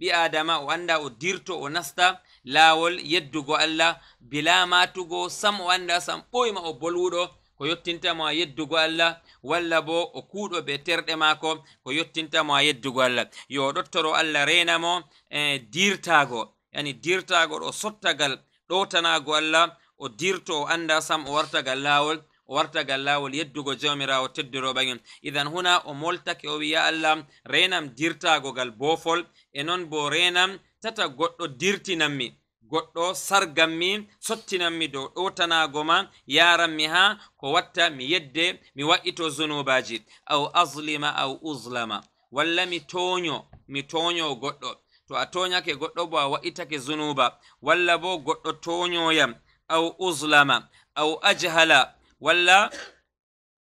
ɓi adama o anda o dirto o nasta lawol yeddugo allah bila matugo sam o anda sam ɓoyma o bolwuɗo ko yottintamo a yeddugo allah walla bo o kuuɗo be terɗe maako ko yottintamo a yeddugo allah yo ɗottoro allah renamo e dirtago yani dirtago ɗo sottagal ɗotanago allah o dirto o anda sam o wartagal lawol wartagal lawol yeddugo jawmirawo teddiro ɓagen idan huna o moltake o wi ya allah renam dirtagogal bofol e non bo renam tata goɗɗo dirtinanmi goɗɗo sargammi sottinanmi dow ɗotanago ma yaranmi ha ko watta mi yedde mi wa'ito zunubaji aw azlima aw uzlama walla mi toño mi toño goɗɗo to a toñake goɗɗo bo a wa'itake zunuba walla bo goɗɗo toñoyam aw uzlama aw ajhala walla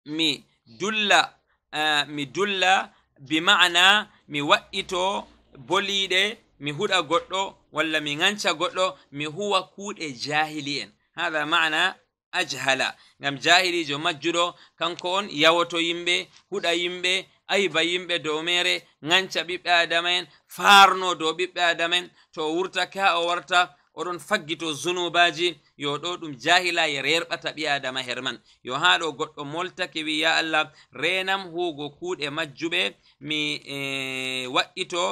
mi dulla uh, mi dulla bima'ana mi wa'ito boliɗe mi huɗa goɗɗo walla mi ŋanca goɗɗo mi huwa kuuɗe jahili en haha ma'ana ajhala ngam jahilijo majjuɗo kanko on yawoto yimɓe huɗa yimɓe ayba yimɓe dow mere ŋanca ɓiɓɓe adama en farno dow ɓiɓɓe adama en to wurtake ha o warta oɗon faggito zunubaji yo ɗo ɗum jahilaye rerɓata ɓi adama herman yo ha ɗo goɗɗo moltake wi ya allah renam hugo kuuɗe majjuɓe mi e, wa'ito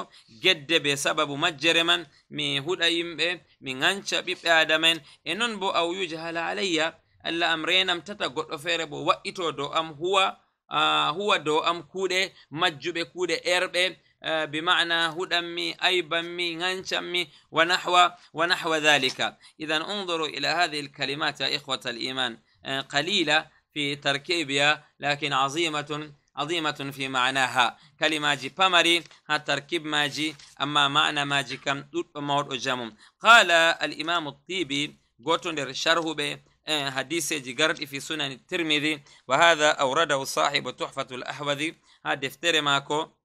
gedde be sababu majjere man mi huɗa yimɓe mi ganca ɓiɓɓe adama'en e non bo awyuji hala alayya allah am renam tata goɗɗo feere bo wa'ito dow am huwa uh, huwa dow am kuuɗe majjuɓe kuuɗe erɓe آه، بمعنى هدمي بمي غنشمي ونحو ونحو ذلك إذا انظروا إلى هذه الكلمات يا إخوة الإيمان آه، قليلة في تركيبها لكن عظيمة عظيمة في معناها كلمة جي بامري ها تركيب ماجي أما معنى ماجي كم مور أجام قال الإمام الطيبي قوتن شرحه به آه، حديث جيجرد في سنن الترمذي وهذا أورده صاحب تحفة الأحوذي دفتر ماكو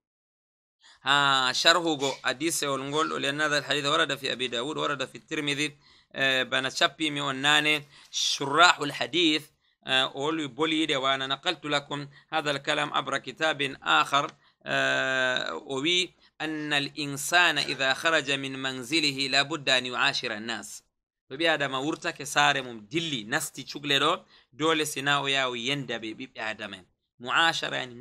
ها شرحه حديث والنقول لأن هذا الحديث ورد في أبي داود ورد في الترمذي آه، بنا شابي ميوناني شراح الحديث أول آه، بولي وأنا نقلت لكم هذا الكلام عبر كتاب آخر أوي آه، أن الإنسان إذا خرج من منزله لابد أن يعاشر الناس to آدم adama wurtake ممدلي نستي dilli nasti cugle ɗo dole sina آدم yaha o نستي ɓe ɓiɓɓe adama en mu'ashara yani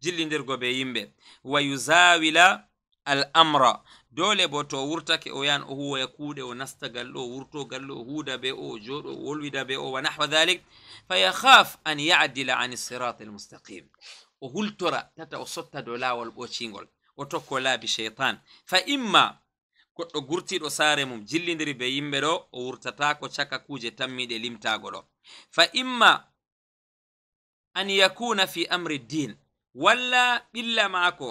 jillidirgo be yimɓe wa yusawila al amra dole bo to wurtake o yan o huwoya kuuɗe o nasta gal o wurto gal o huuda be o o jooɗo o wolwida be o wa nahwa dhalik fa yakhaf an yadila an sirat almustaqim o hultora tata o sotta dow laawol ɓocingol o tokko laabi cheytan fa imma goɗɗo gurtiɗo saare mum jillidiri be yimɓe ɗo o wurtatako caka kuuje tammiɗe limtago ɗo fa imma an yakuna fi amri din walla ɓilla maako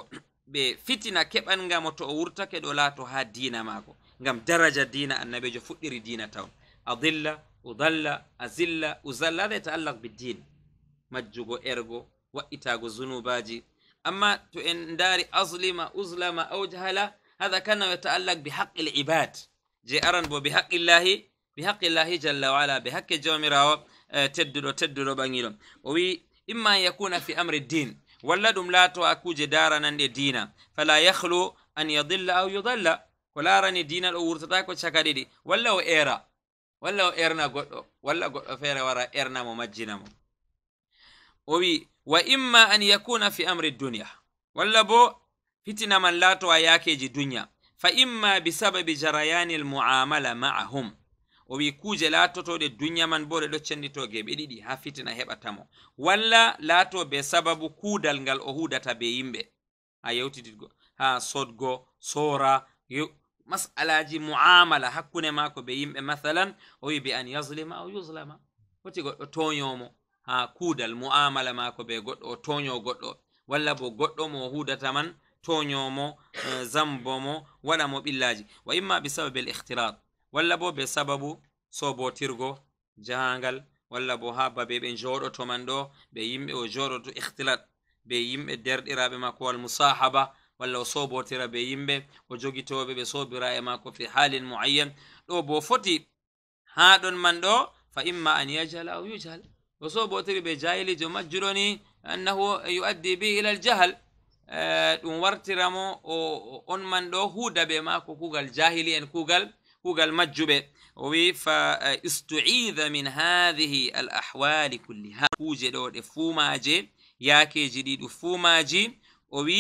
ɓe fitina keɓanga mo to o wurtake ɗo laato ha dina maako ngam daraja dina annabijo fuɗɗiri dina tawn adilla udalla azilla uzalla ada ta'allaq biddin majjugo ergo wa'itago zunubaji amma to en ndaari azlima uzlama aw jahala hada kana yataallaq bihaqi libad je aran bo bihaqillahi bihaqillahi jalla waala be hakke jawmirawo tedduɗo tedduɗo ɓaŋiɗo o wi imma an yakuna fi amri din walla ɗum laato akkuuje darananɗe diina fala yahlu an yadilla aw yudalla ko laarani diina ɗo wurtata ko caka ɗiɗi walla o era walla o erna goɗɗo walla goɗɗo feere wara erna mo majjina mo o wi wa imma an yakuna fi amri duniya walla bo fitina man laato a yaakeji duniya fa imma bisababi jarayani almuamala ma'ahum o wi kuje latotoɗe duniya man bo ɗe ɗo cendito geɓe ɗiɗi ha fitina heɓatamo walla laato be sababu kuudal ngal o hudata be yimɓe ha yewtitigo ha sodgo sora masalaji muamala hakkunde mako be yimɓe mathalan o wi be an yaslima o yuslama foti goɗɗo toyomo ha kuudal muamala mako be goɗɗo o toyo goɗɗo walla bo goɗɗo mo hudata man toyomo eh, zambomo waɗamo ɓillaji wa imma bisababi l ihtirat walla bo be sababu sobotirgo jahangal walla bo ha babe ɓe joɗoto man ɗo ɓe yimɓe o joɗoto ihtilat be yimɓe derɗiraɓe mako wal musahaba walla o sobotira be yimɓe o jogitoɓe ɓe sobira e mako fi halin muayyan ɗo bo foti ha ɗon man ɗo fa imma an yajal aw yujal o sobotiri ɓe jahilijo majjuɗo ni annahu yuaddi bi ila l jahal ɗum wartiramo on man ɗo huuda be mako kugal jahili en kugal kuugal majjuɓe o wi fa eh, istuida min hadihi al ahwali kulliha kuuje ɗo ɗe fuumaaje yaakeji ɗiɗu fuumaaji o wi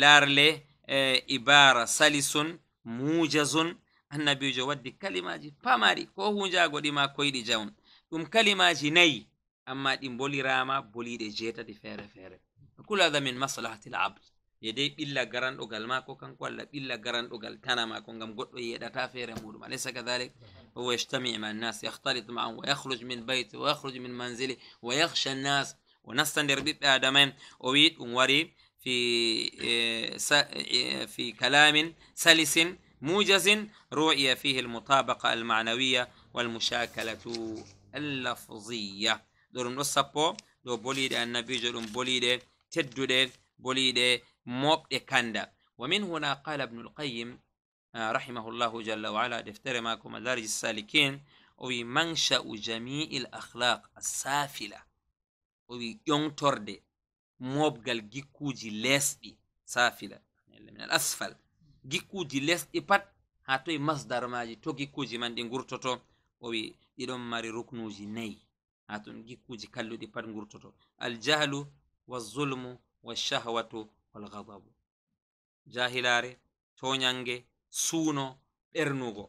larle eh, ibara salisun mujazun annabijo waddi kalimaji pamari ko hunjaago ɗima koyɗi jawn ɗum kalimaji nayi amma ɗi bolirama boliɗe jeetati feere feere kul hada min maslahati labd dedei ɓilla garanɗogal maako kanko allah ɓilla garanɗogal tana maako ngam goɗɗo yeɗata feere muɗum alaysa kadalik هو يجتمع مع الناس يختلط معهم ويخرج من بيته ويخرج من منزله ويخشى الناس ونستنر بيب آدمين أويد وري في في كلام سلس موجز رؤي فيه المطابقة المعنوية والمشاكلة اللفظية دور نصبو دو بوليد النبي جرم بوليد تدد بوليد موب كندا ومن هنا قال ابن القيم آه، رحمه الله جل وعلا دفتر ماكو مدارج السالكين أوي منشأ جميع الأخلاق السافلة أوي موب قال جيكوجي لسدي سافلة يعني من الأسفل جيكوجي لسدي بات هاتوي مصدر ماجي تو جيكوجي من دي غورتوتو أوي يدوم ماري ركنوجي ناي هاتون جيكوجي كالو دي بات غورتوتو الجهل والظلم والشهوة walgababu jahilare toyange suuno ɓernugo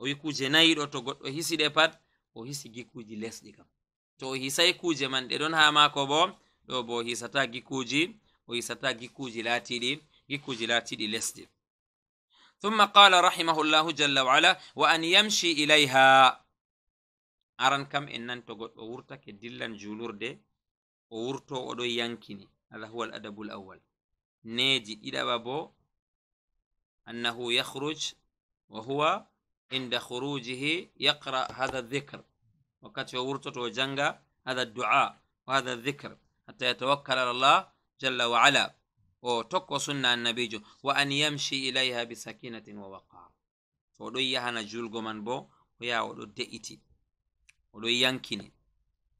o wi kuje nayiɗo to goɗɗo hisiɗe pat o hisi gikuji lesɗi kam to o hisai kuje man ɗe ɗon ha mako bo ɗo bo o hisata gikuji o hisata gikuji latiɗi gikuji latiɗi lesɗi ثم قال رحمه الله جل وعلا وأن يمشي إليها أران كم إنن تقول أورتك دلن جولور دي أورتو أدو يانكيني هذا هو الأدب الأول نادي إلى بابو أنه يخرج وهو عند خروجه يقرأ هذا الذكر وكتف ورطة وجنغ هذا الدعاء وهذا الذكر حتى يتوكل على الله جل وعلا وتقوى سنة النبي جو. وأن يمشي إليها بسكينة ووقع فولو يهانا جولغو من بو ويا ولو دئتي ولو ينكني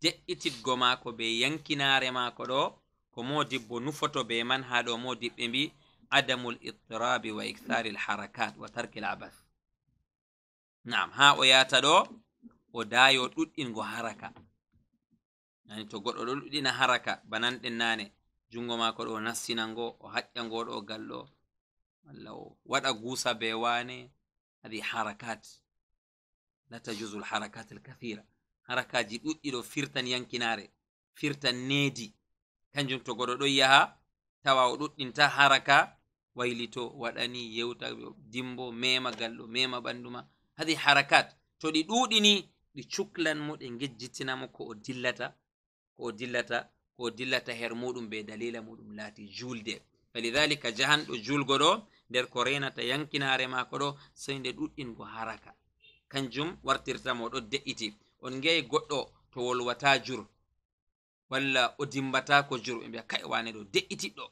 دئتي الغماكو بي ينكنا رماكو دو ko modibbo nufoto be man ha ɗo modibɓe mbi adamul ittirabi wa ixari lharakat wa tarki labas nam ha o yata ɗo o dayo ɗuɗɗingo haraka ani to goɗɗo ɗo ɗuɗɗina haraka bananɗen nane jungo mako ɗo nassinango o haƴƴango ɗo galɗo walla o waɗa gusa be wane hadi harakat latajusul harakat alkathira harakaji ɗuɗɗiɗo firtan yankinare firtan nedi kanjum to goɗo ɗon yaha tawa o ɗuɗɗinta haraka waylito waɗani yewta dimbo mema galɗo mema ɓanduma hadi harakat to ɗi ɗuɗini ɗi cuklanmo ɗe gejjitinamo ko o dillata ko o dillata ko o dillata her muɗum be dalila muɗum laati julde falidalika jahan ɗo julgo ɗo nder ko renata yankinare mako ɗo sei nde ɗuɗɗingo haraka kanjum wartirtamo ɗo de'iti on geyi goɗɗo to wolwata jur walla o dimbata ko jurɓe mbiya kai wane ɗo de'itiɗɗo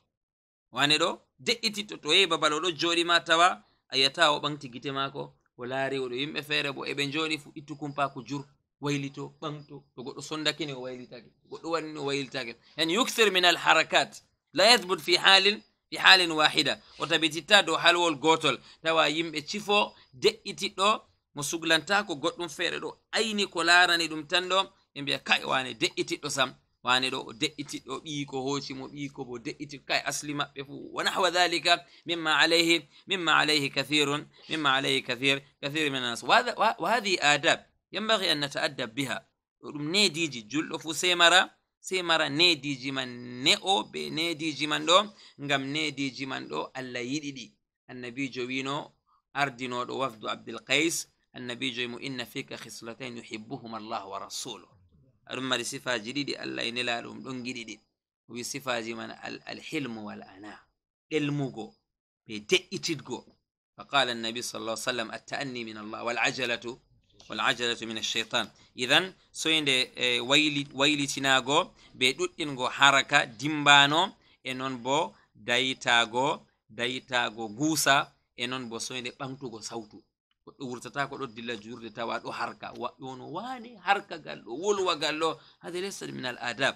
wane ɗo de'itiɗɗo to yehi babal oɗo joɗi ma tawa a yiyata o ɓanti gite maako o laari oɗo yimɓe feere bo eɓe joɗi fu ittu kumpaku jur wailito ɓanto to goɗɗo sondakini o wailitake goɗɗo wanni o wailitake en yuksir min alharakat la yasbut fi halin fi halin wahida o tabititta dow halwol gotol tawa yimɓe cifo de'itiɗɗo mo suglantako goɗɗum feere ɗo ayni ko laarani ɗum tan ɗo ɓe mbiya kai wane de'itiɗɗo sam wane ɗo o de'itiɗɗo ɓii ko hoosimo ɓii ko bo de'iti kai asli maɓɓe fuu wa nahwa dhalika mimma alayhi mimma alayhi kathirun mimma alayhi kathir kathir min annas wa hadihi adab yambagi an nata'addab biha ɗo ɗum nediji julɗo fuu semara semara sey mara nediji man ne o be nediji man ɗo ngam nediji man ɗo allah yiɗi ɗi annabijo wino ardinoɗo wafdu abdulkais annabijo mo inna fika khislatain yuhibuhuma allah wa rasuluh aɗum mari sifaji ɗiɗi allah e nela ɗum ɗon giɗi ɗi owi sifaji man alhilmu wal ana ɗelmugo ɓe de'itidgo fa qala annabi sall sallam attaanni min allah walajalatu walajalatu min alcheitan idan soyde waylitinago be ɗuɗɗingo haraka dimbano e non bo dayitago dayitago guusa e non bo soyde ɓamtugo sawtu ورتتا كو دلا جور تا وادو حركه وادون واني حركه قال له ولو قال له هذا ليس من الاداب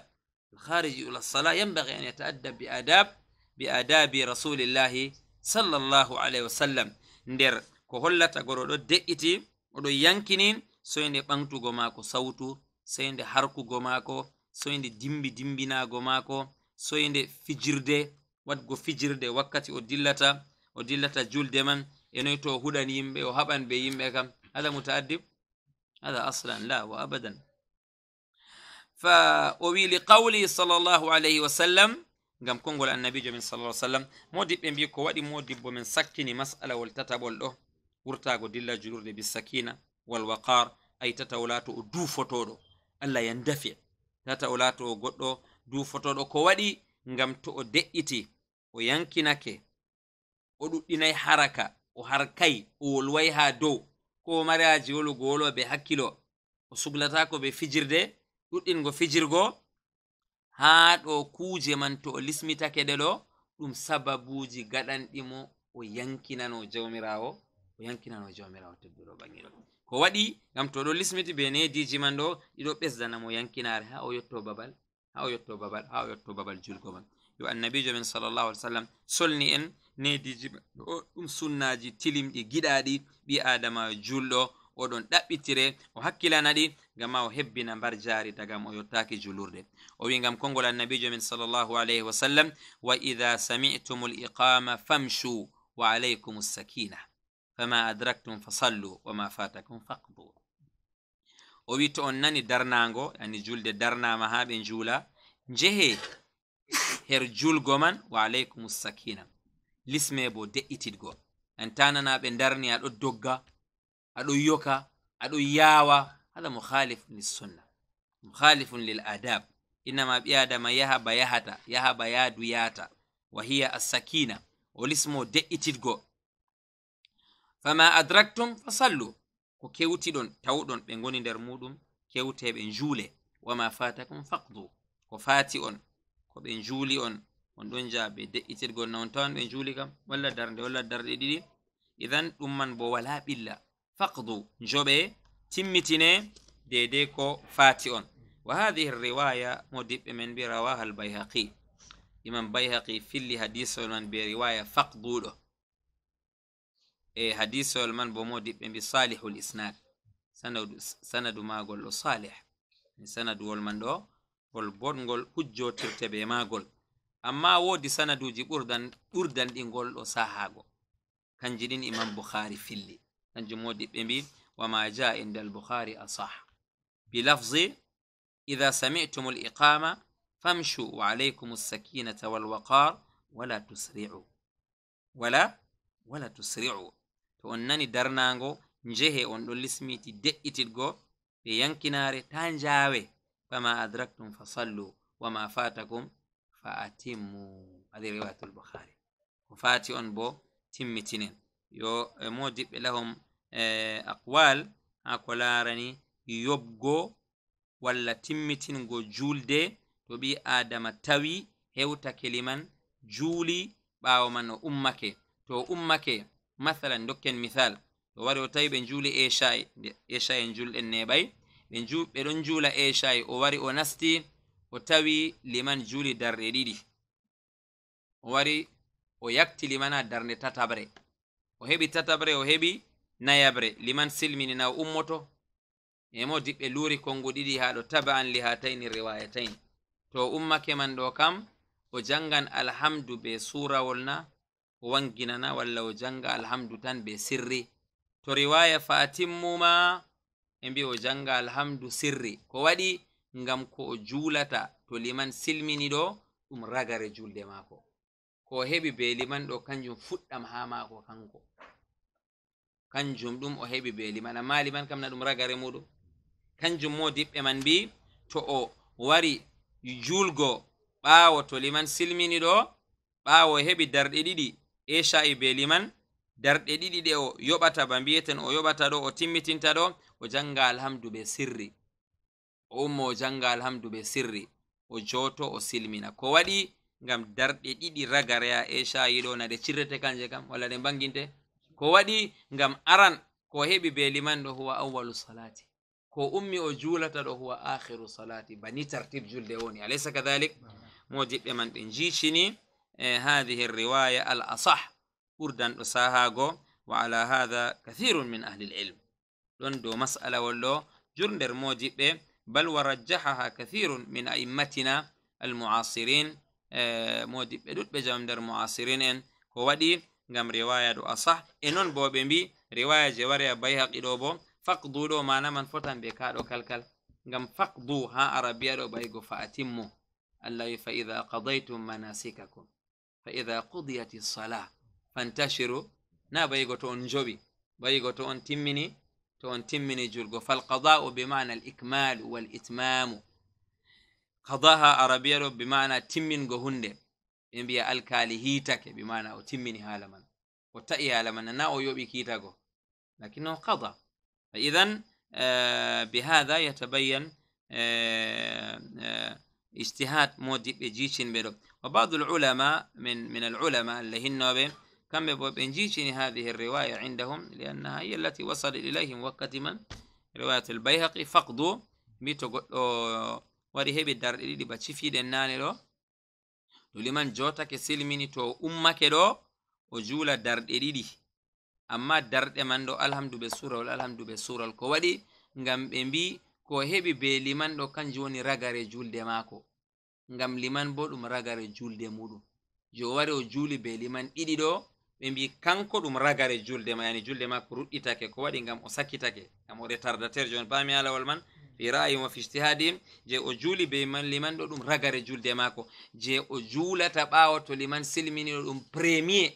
الخارجي الى الصلاه ينبغي ان يتادب باداب باداب رسول الله صلى الله عليه وسلم nder ko hollata goɗo ɗo de'iti oɗo yankini soy nde ɓantugo maako sawtu soy nde harkugo maako soy nde dimbi dimbinago maako soy nde fijirde wadgo fijirde wakkati o dillata o dillata julde man ينوي تو هدان يمبي وهبان بي يمبي كم هذا متأدب هذا أصلا لا وأبدا ف وبي لقوله صلى الله عليه وسلم قام كونغول النبي جم صلى الله عليه وسلم مودي بن بيكو ودي مودي بمن سكني مسألة ولتتابو له ورتاغو دلا جرور بالسكينة والوقار أي تتاولاتو دو فوتورو ألا يندفع تتاولاتو غوتو دو فوتورو كوادي ngam to o de'iti o yankinake o ɗuɗɗinay o harkay o wolway ha dow ko maryaji wologowolo be hakkilo o suglata ko be fijirde ɗuɗɗingo fijirgo ha ɗo kuje man to o lismitake ɗeɗo ɗum sababuji gaɗanɗimo o yankinano jawmirawo o yankinano jawmirawo tedduɗo bangiɗo ko waɗi ngam to ɗo lismiti be nediji man ɗo ɗiɗo ɓesdanamo yankinare ha o yotto babal ha o yotto babal ha o yotto babal julgo man yo annabijo men sallllahu alih w sallam solni en nediji o ɗum sunnaji tilimɗi giɗaɗi ɓi adama julɗo oɗon ɗaɓɓitire o hakkilana ɗi ngam ma o hebbina mbar jaari daga mo yottaki julurde o wi ngam konngol annabijo men sallllahu alayhi wa sallam wa ida sami'tum l iqama famshu wa alaykum sakina fama adraktum fasallu wama fatakum faqdu o wi to on nani darnago yani julde darnama ha ɓe juula njehe her julgo man waalaykum sakina lisme bo de'itidgo en tanana ɓe darni aɗo dogga aɗo yoka aɗo yaawa hada mukhalifun lissunna mukhalifun lil adab innama ɓi adama yaha ba yahata yaha ba yaadu yaata wa hiya assakina o lismo de'itidgo fama adraktum fasallu ko kewtiɗon tawɗon ɓe goni nder muɗum kewteɓe juule wama fatakum faqdu ko fati on ko ɓe njuuli on on ɗon jaha ɓe de'itirgol na on tawan ɓe njuuli kam walla darde walla darɗe ɗiɗi idan ɗum man bo wala ɓilla faqdu joɓe timmitine dedei ko fati on wa hadhihi riwaya mo diɓɓe men mbi rawaha bayhaqi imam bayhaqi filli hadisol man be riwaya faqduɗo e hadisol man bo mo diɓɓe mbi salihul isnad sanadu magol ɗo salih sanaduwol man ɗo gol boɗgol hujjotirte be magol amma wodi sanaduji ɓurdan ɓurdan ɗi ngol ɗo sahago kanji ɗin imam bukhari filli kanjum wodi ɓe mbi wama ja inde bukhari asah bilafzi ida sami'tum al iqama famshu wa alaykum alsakinata walwaqar wala tusri'u wala wala tusri'u to on nani darnago njehe on ɗo lismiti de'ititgo ɓe yankinare ta njawe فما أدركتم فصلوا وما فاتكم فأتموا هذه رواية البخاري وفاتي أون بو تمتنين yo modiɓɓe lahum aqwal ha ko larani yobgo walla timmitingo julde to ɓi adama tawi hewtake liman juuli ɓawo man o ummake to ummake mathalan dokken mithal to wari o tawi ɓe juuli eshae eshae en julɗen neɓay ɓe ɗon juula eshai o wari o nasti o tawi liman juuli darɗe ɗiɗi o wari o yakti liman ha darde tataɓre o heɓi tataɓre o heɓi nayaɓre liman silmini naw ummoto emo diɓɓe luuri kongu ɗiɗi ha ɗo taba an liha tayni riwaya tayn to ummake man ɗo kam o jangan alhamdu be surawol na o wanginana walla o janga alhamdu tan be sirri to riwaya fatimmuma ɓe mbi o janga alhamdu sirri ko waɗi ngam ko o julata to liman silmini ɗo ɗum ragare julde maako ko o heɓi be liman ɗo kanjum fuɗɗam ha maako kanko kanjum ɗum o heɓi be liman amma liman kam na ɗum ragare muɗum kanjum mo diɓɓe man mbi to o wari julgo ɓaawo to liman silmini ɗo ɓaawo heɓi darɗe ɗiɗi esha'i be liman darɗe ɗiɗi ɗe o yoɓata ba mbiyeten o yoɓata ɗo o timmitinta ɗo o janga alhamdu be sirri o ummo o janga alhamdu be sirri o joto o silmina ko waɗi ngam darɗe ɗiɗi ragareya esha yiɗo na ɗe cirrete kanje kam walla ɗe banginte ko waɗi ngam aran ko heɓi be liman ɗo huwa awwalu salati ko ummi o julata ɗo huwa akhiru salati bani tartib julde woni alaysa kadhalik mojiɓɓe man ɗe jicini e hadihi riwaya al asah ɓurdanɗo sahago wa ala hada kathirun min ahli lilm دون دو مسألة ولو جرنر موجب بل ورجحها كثير من أئمتنا المعاصرين موجب دوت بجمع در معاصرين إن هو دي غم رواية دو أصح إنون بو بمبي رواية جواري بيها قدوبو فقدو دو ما نمن فتن بكارو كالكال غم فقدو ها عربية دو بيغو فأتمو اللي فإذا قضيتم مناسككم فإذا قضيت الصلاة فانتشروا نا بيغو تون جوبي بيغو تون تمني تون تمني جلقو فالقضاء بمعنى الإكمال والإتمام قضاها عربية بمعنى تمن هند ينبيا الكالي بمعنى تمني هالمن وتأي هالمن ناو يوبي كيتكو لكنه قضى فإذا آه بهذا يتبين آه آه اجتهاد مودي بجيشن بيرو وبعض العلماء من من العلماء اللي هن كم بنجيشن هذه الرواية عندهم لأنها هي التي وصل إليهم وقدما رواية البيهقي فقدوا ميتو wari heɓi darɗe ɗiɗi ba cifiɗen nane ɗo to liman jotake silmini to o ummake ɗo o juula darɗe ɗiɗi amma darɗe man ɗo alhamdu be surol alhamdu be surol ko waɗi ngam ɓe mbi ko heɓi be liman ɗo kanjum woni ragare julde maako ngam liman bo ɗum ragare julde muɗum jo wari o juuli be liman ɗiɗi ɗo ɓe mbi kanko ɗum ragare julde ma yani julde mako ruɗɗitake ko waɗi ngam o sakkitake ngam o retardateur joni pami alawol man fi rayi mo fi ijtihadihim je o juuli be man liman ɗo ɗum ragare julde mako je o juulata ɓawo to liman silminiɗo ɗum premier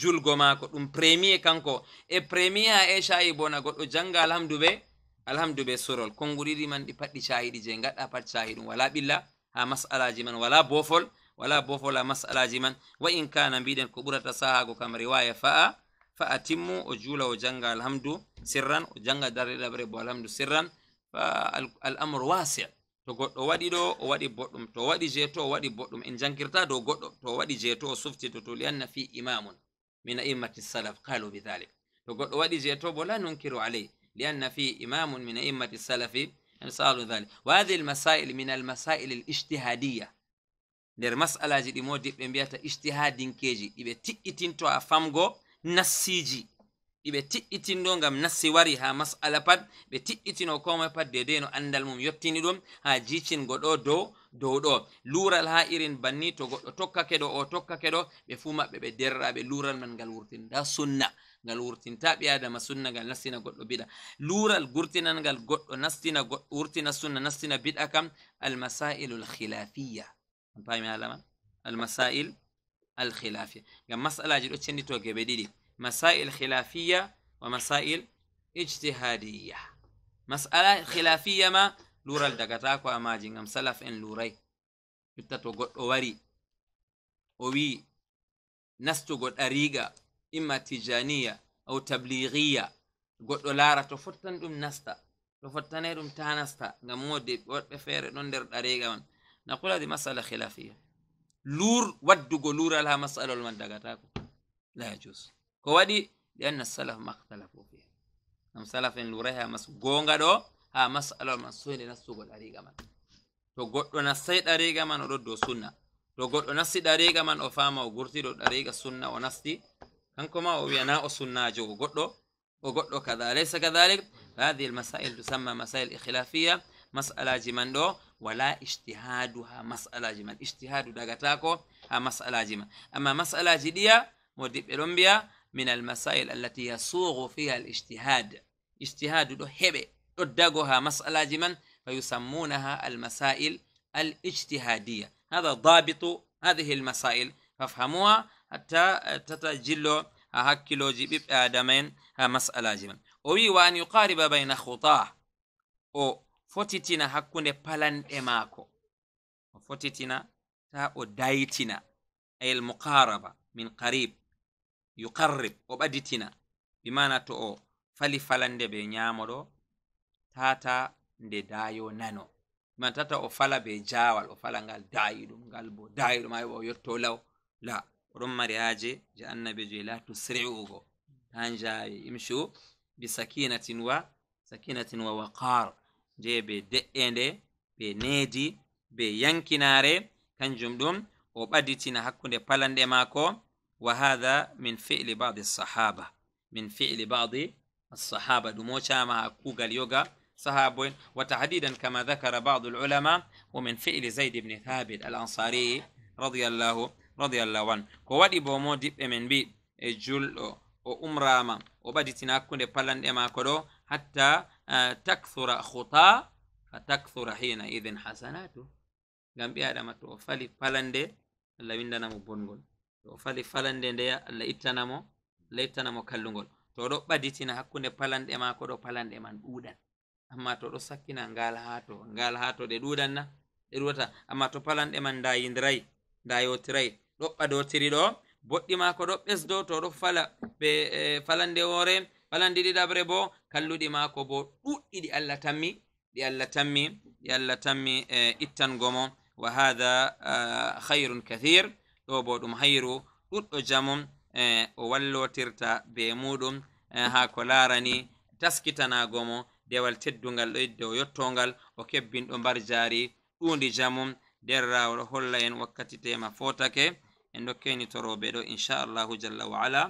julgo mako ɗum premier kanko e premier ha eshayi bona goɗɗo janga alhamdu be alhamdu be sorol konguriɗi man ɗi patɗi cahiɗi je gaɗɗa pat cahi ɗum wala ɓilla ha masalaji man wala bofol ولا بوفو لا مسألة جمان وإن كان بيدن كبرة تساها كم رواية فا فأتم أجول وجنغ الحمد سرا وجنغ داري دبري الحمد سرا فالأمر واسع تقول وادي دو وادي بوتوم تو وادي جيتو وادي بوتوم إن جنكرتا دو غوتو تو وادي جيتو صفتي تو لأن في إمام من أئمة السلف قالوا بذلك تقول وادي جيتو بولا ننكر عليه لأن في إمام من أئمة السلف قالوا يعني ذلك وهذه المسائل من المسائل الاجتهادية nder masalaji ɗi modi ɓe mbiyata istihadinkeji ɗiɓe tiƴƴitinto a famgo nassiji ɗiɓe tiƴƴitinno ngam nassi wari ha masala pat ɓe tiƴƴitino komoe pat dede no andal mum yottini ɗum ha jicingo ɗo dow dow ɗo lural ha irin banni to goɗɗo tokkake ɗo o tokkake ɗo ɓe fu maɓɓe ɓe derraɓe lural man ngal wurtin nda sunna ngal wurtinta ɓi adama sunna ngal nastina goɗɗo biɗa lural gurtinangal goɗɗo nastina wurtina sunna nastina biɗa kam almasailu lkhilafiya al فاهم يا لما المسائل الخلافية قام مسألة جل أتشني توقع بديدي مسائل خلافية ومسائل اجتهادية مسألة خلافية ما لورا الدقاتاك وأماجين جنغم سلف إن لوري يتتو قد أوري أوي نستو قد أريقا إما تجانية أو تبليغية قد أولارا تفتن دم نستا تفتن دم تانستا قام مودي وقت فير نندر أريقا من نقول هذه مسألة خلافية لور ودقو لور لها مسألة لمن دقتاكو لا يجوز كوادي لأن السلف ما اختلفوا فيها نم سلف إن لوريها مس قونغا دو ها مسألة من سوين نسوغو الأريقة من تو قطو نسيت أريقة من ردو سنة تو قطو نسيت أريقة من أفاما وقرتي دو أريقة سنة ونسيت كنكما وبيناء سنة جو قطو وقطو كذا ليس كذلك هذه المسائل تسمى مسائل إخلافية مسألة جمان دو ولا اجتهادها مسألة جمال اجتهاد داغتاكو ها مسألة جمال أما مسألة جدية مودي بلومبيا من المسائل التي يصوغ فيها الاجتهاد اجتهاد دو هبه ادقوها مسألة جمال فيسمونها المسائل الاجتهادية هذا ضابط هذه المسائل فافهموها حتى تتجلو هاكيلو جيب ادمين ها مسألة جمال وي وان يقارب بين خطاه او fotitina hakkunde palanɗe maako o fotitina ta o daytina ayel mukaraba min qarib yuqarrib o ɓaditina bimana to o fali falande be nyamoɗo tata nde dayo nano man tata o fala be jawal o fala ngal dayiɗum ngal bo dayiɗum ayo o yotto law la oɗon mari haje je annabijo la tusri'ugo ta jawi imshu bisakinatin wa sakinatin wa waqar je be de'ende be neji be yankinare kanjum ɗum o ɓaditina hakkunde palanɗe maako wa hadha min fi'li badi sahaba min fi'li badi الصحابة دموشاما أكوغا اليوغا صحابين وتحديدا كما ذكر wa min fili zaid زيد thabit al ansari رضي الله an ko عنه bo بومو men من e جل o umrama o ɓaditina hakkunde palanɗe maako ɗo hatta eh, takura khuta fatakura hina idin hasanatu ngam ɓi aɗama to o fali falande allah windanamo bongol to o fali falande ndeya allah ittanamo allah ittanamo kallugol to oɗo ɓaditina hakkunde palanɗe mako ɗo palanɗe man ɗuɗan amma to ɗo sakkina ngal ha to ngal ha to ɗe ɗuɗan na ɗe ɗuɗata amma to palanɗe man nda yindirayi nda yotirayi ɗoɓɓa dow tiri ɗo boɗɗi mako ɗo ɓesdo to ɗo fala ɓe eh, falande wore falandi ɗiɗaɓre bo kalluɗi maako bo ɗuɗɗi ɗi allah tammi ɗi allah tammi ɗi allah tammi e ittango wa hada hayrun kathir ɗo bo ɗum hayru ɗuɗɗo jamum o wallotirta be muɗum ha ko larani taskitanago mo dewal teddungal ɗo yidde o yettongal o kebbinɗo mbar jaari ɗundi jamum nder rawoɗo holla en wakkati tema fotake en dokkeni toroɓe ɗo inchallahu jalla wa ala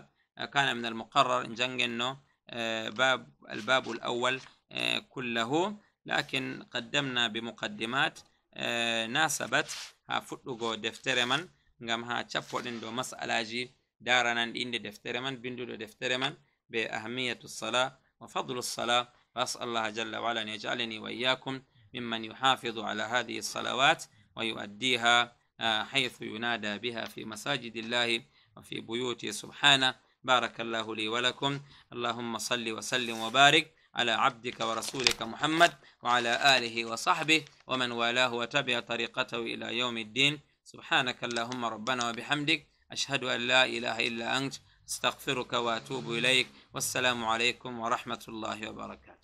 kana min almuqarrar jangenno آه، باب الباب الأول آه، كله لكن قدمنا بمقدمات آه، ناسبت ها فتوغو دفترمن نغم ها چفورن دو مسألة جي دارنا اند دفترمن بندو دو دفترمن بأهمية الصلاة وفضل الصلاة وأسأل الله جل وعلا أن يجعلني وإياكم ممن يحافظ على هذه الصلوات ويؤديها حيث ينادى بها في مساجد الله وفي بيوته سبحانه بارك الله لي ولكم اللهم صل وسلم وبارك على عبدك ورسولك محمد وعلى آله وصحبه ومن والاه وتبع طريقته إلى يوم الدين سبحانك اللهم ربنا وبحمدك أشهد أن لا إله إلا أنت استغفرك واتوب إليك والسلام عليكم ورحمة الله وبركاته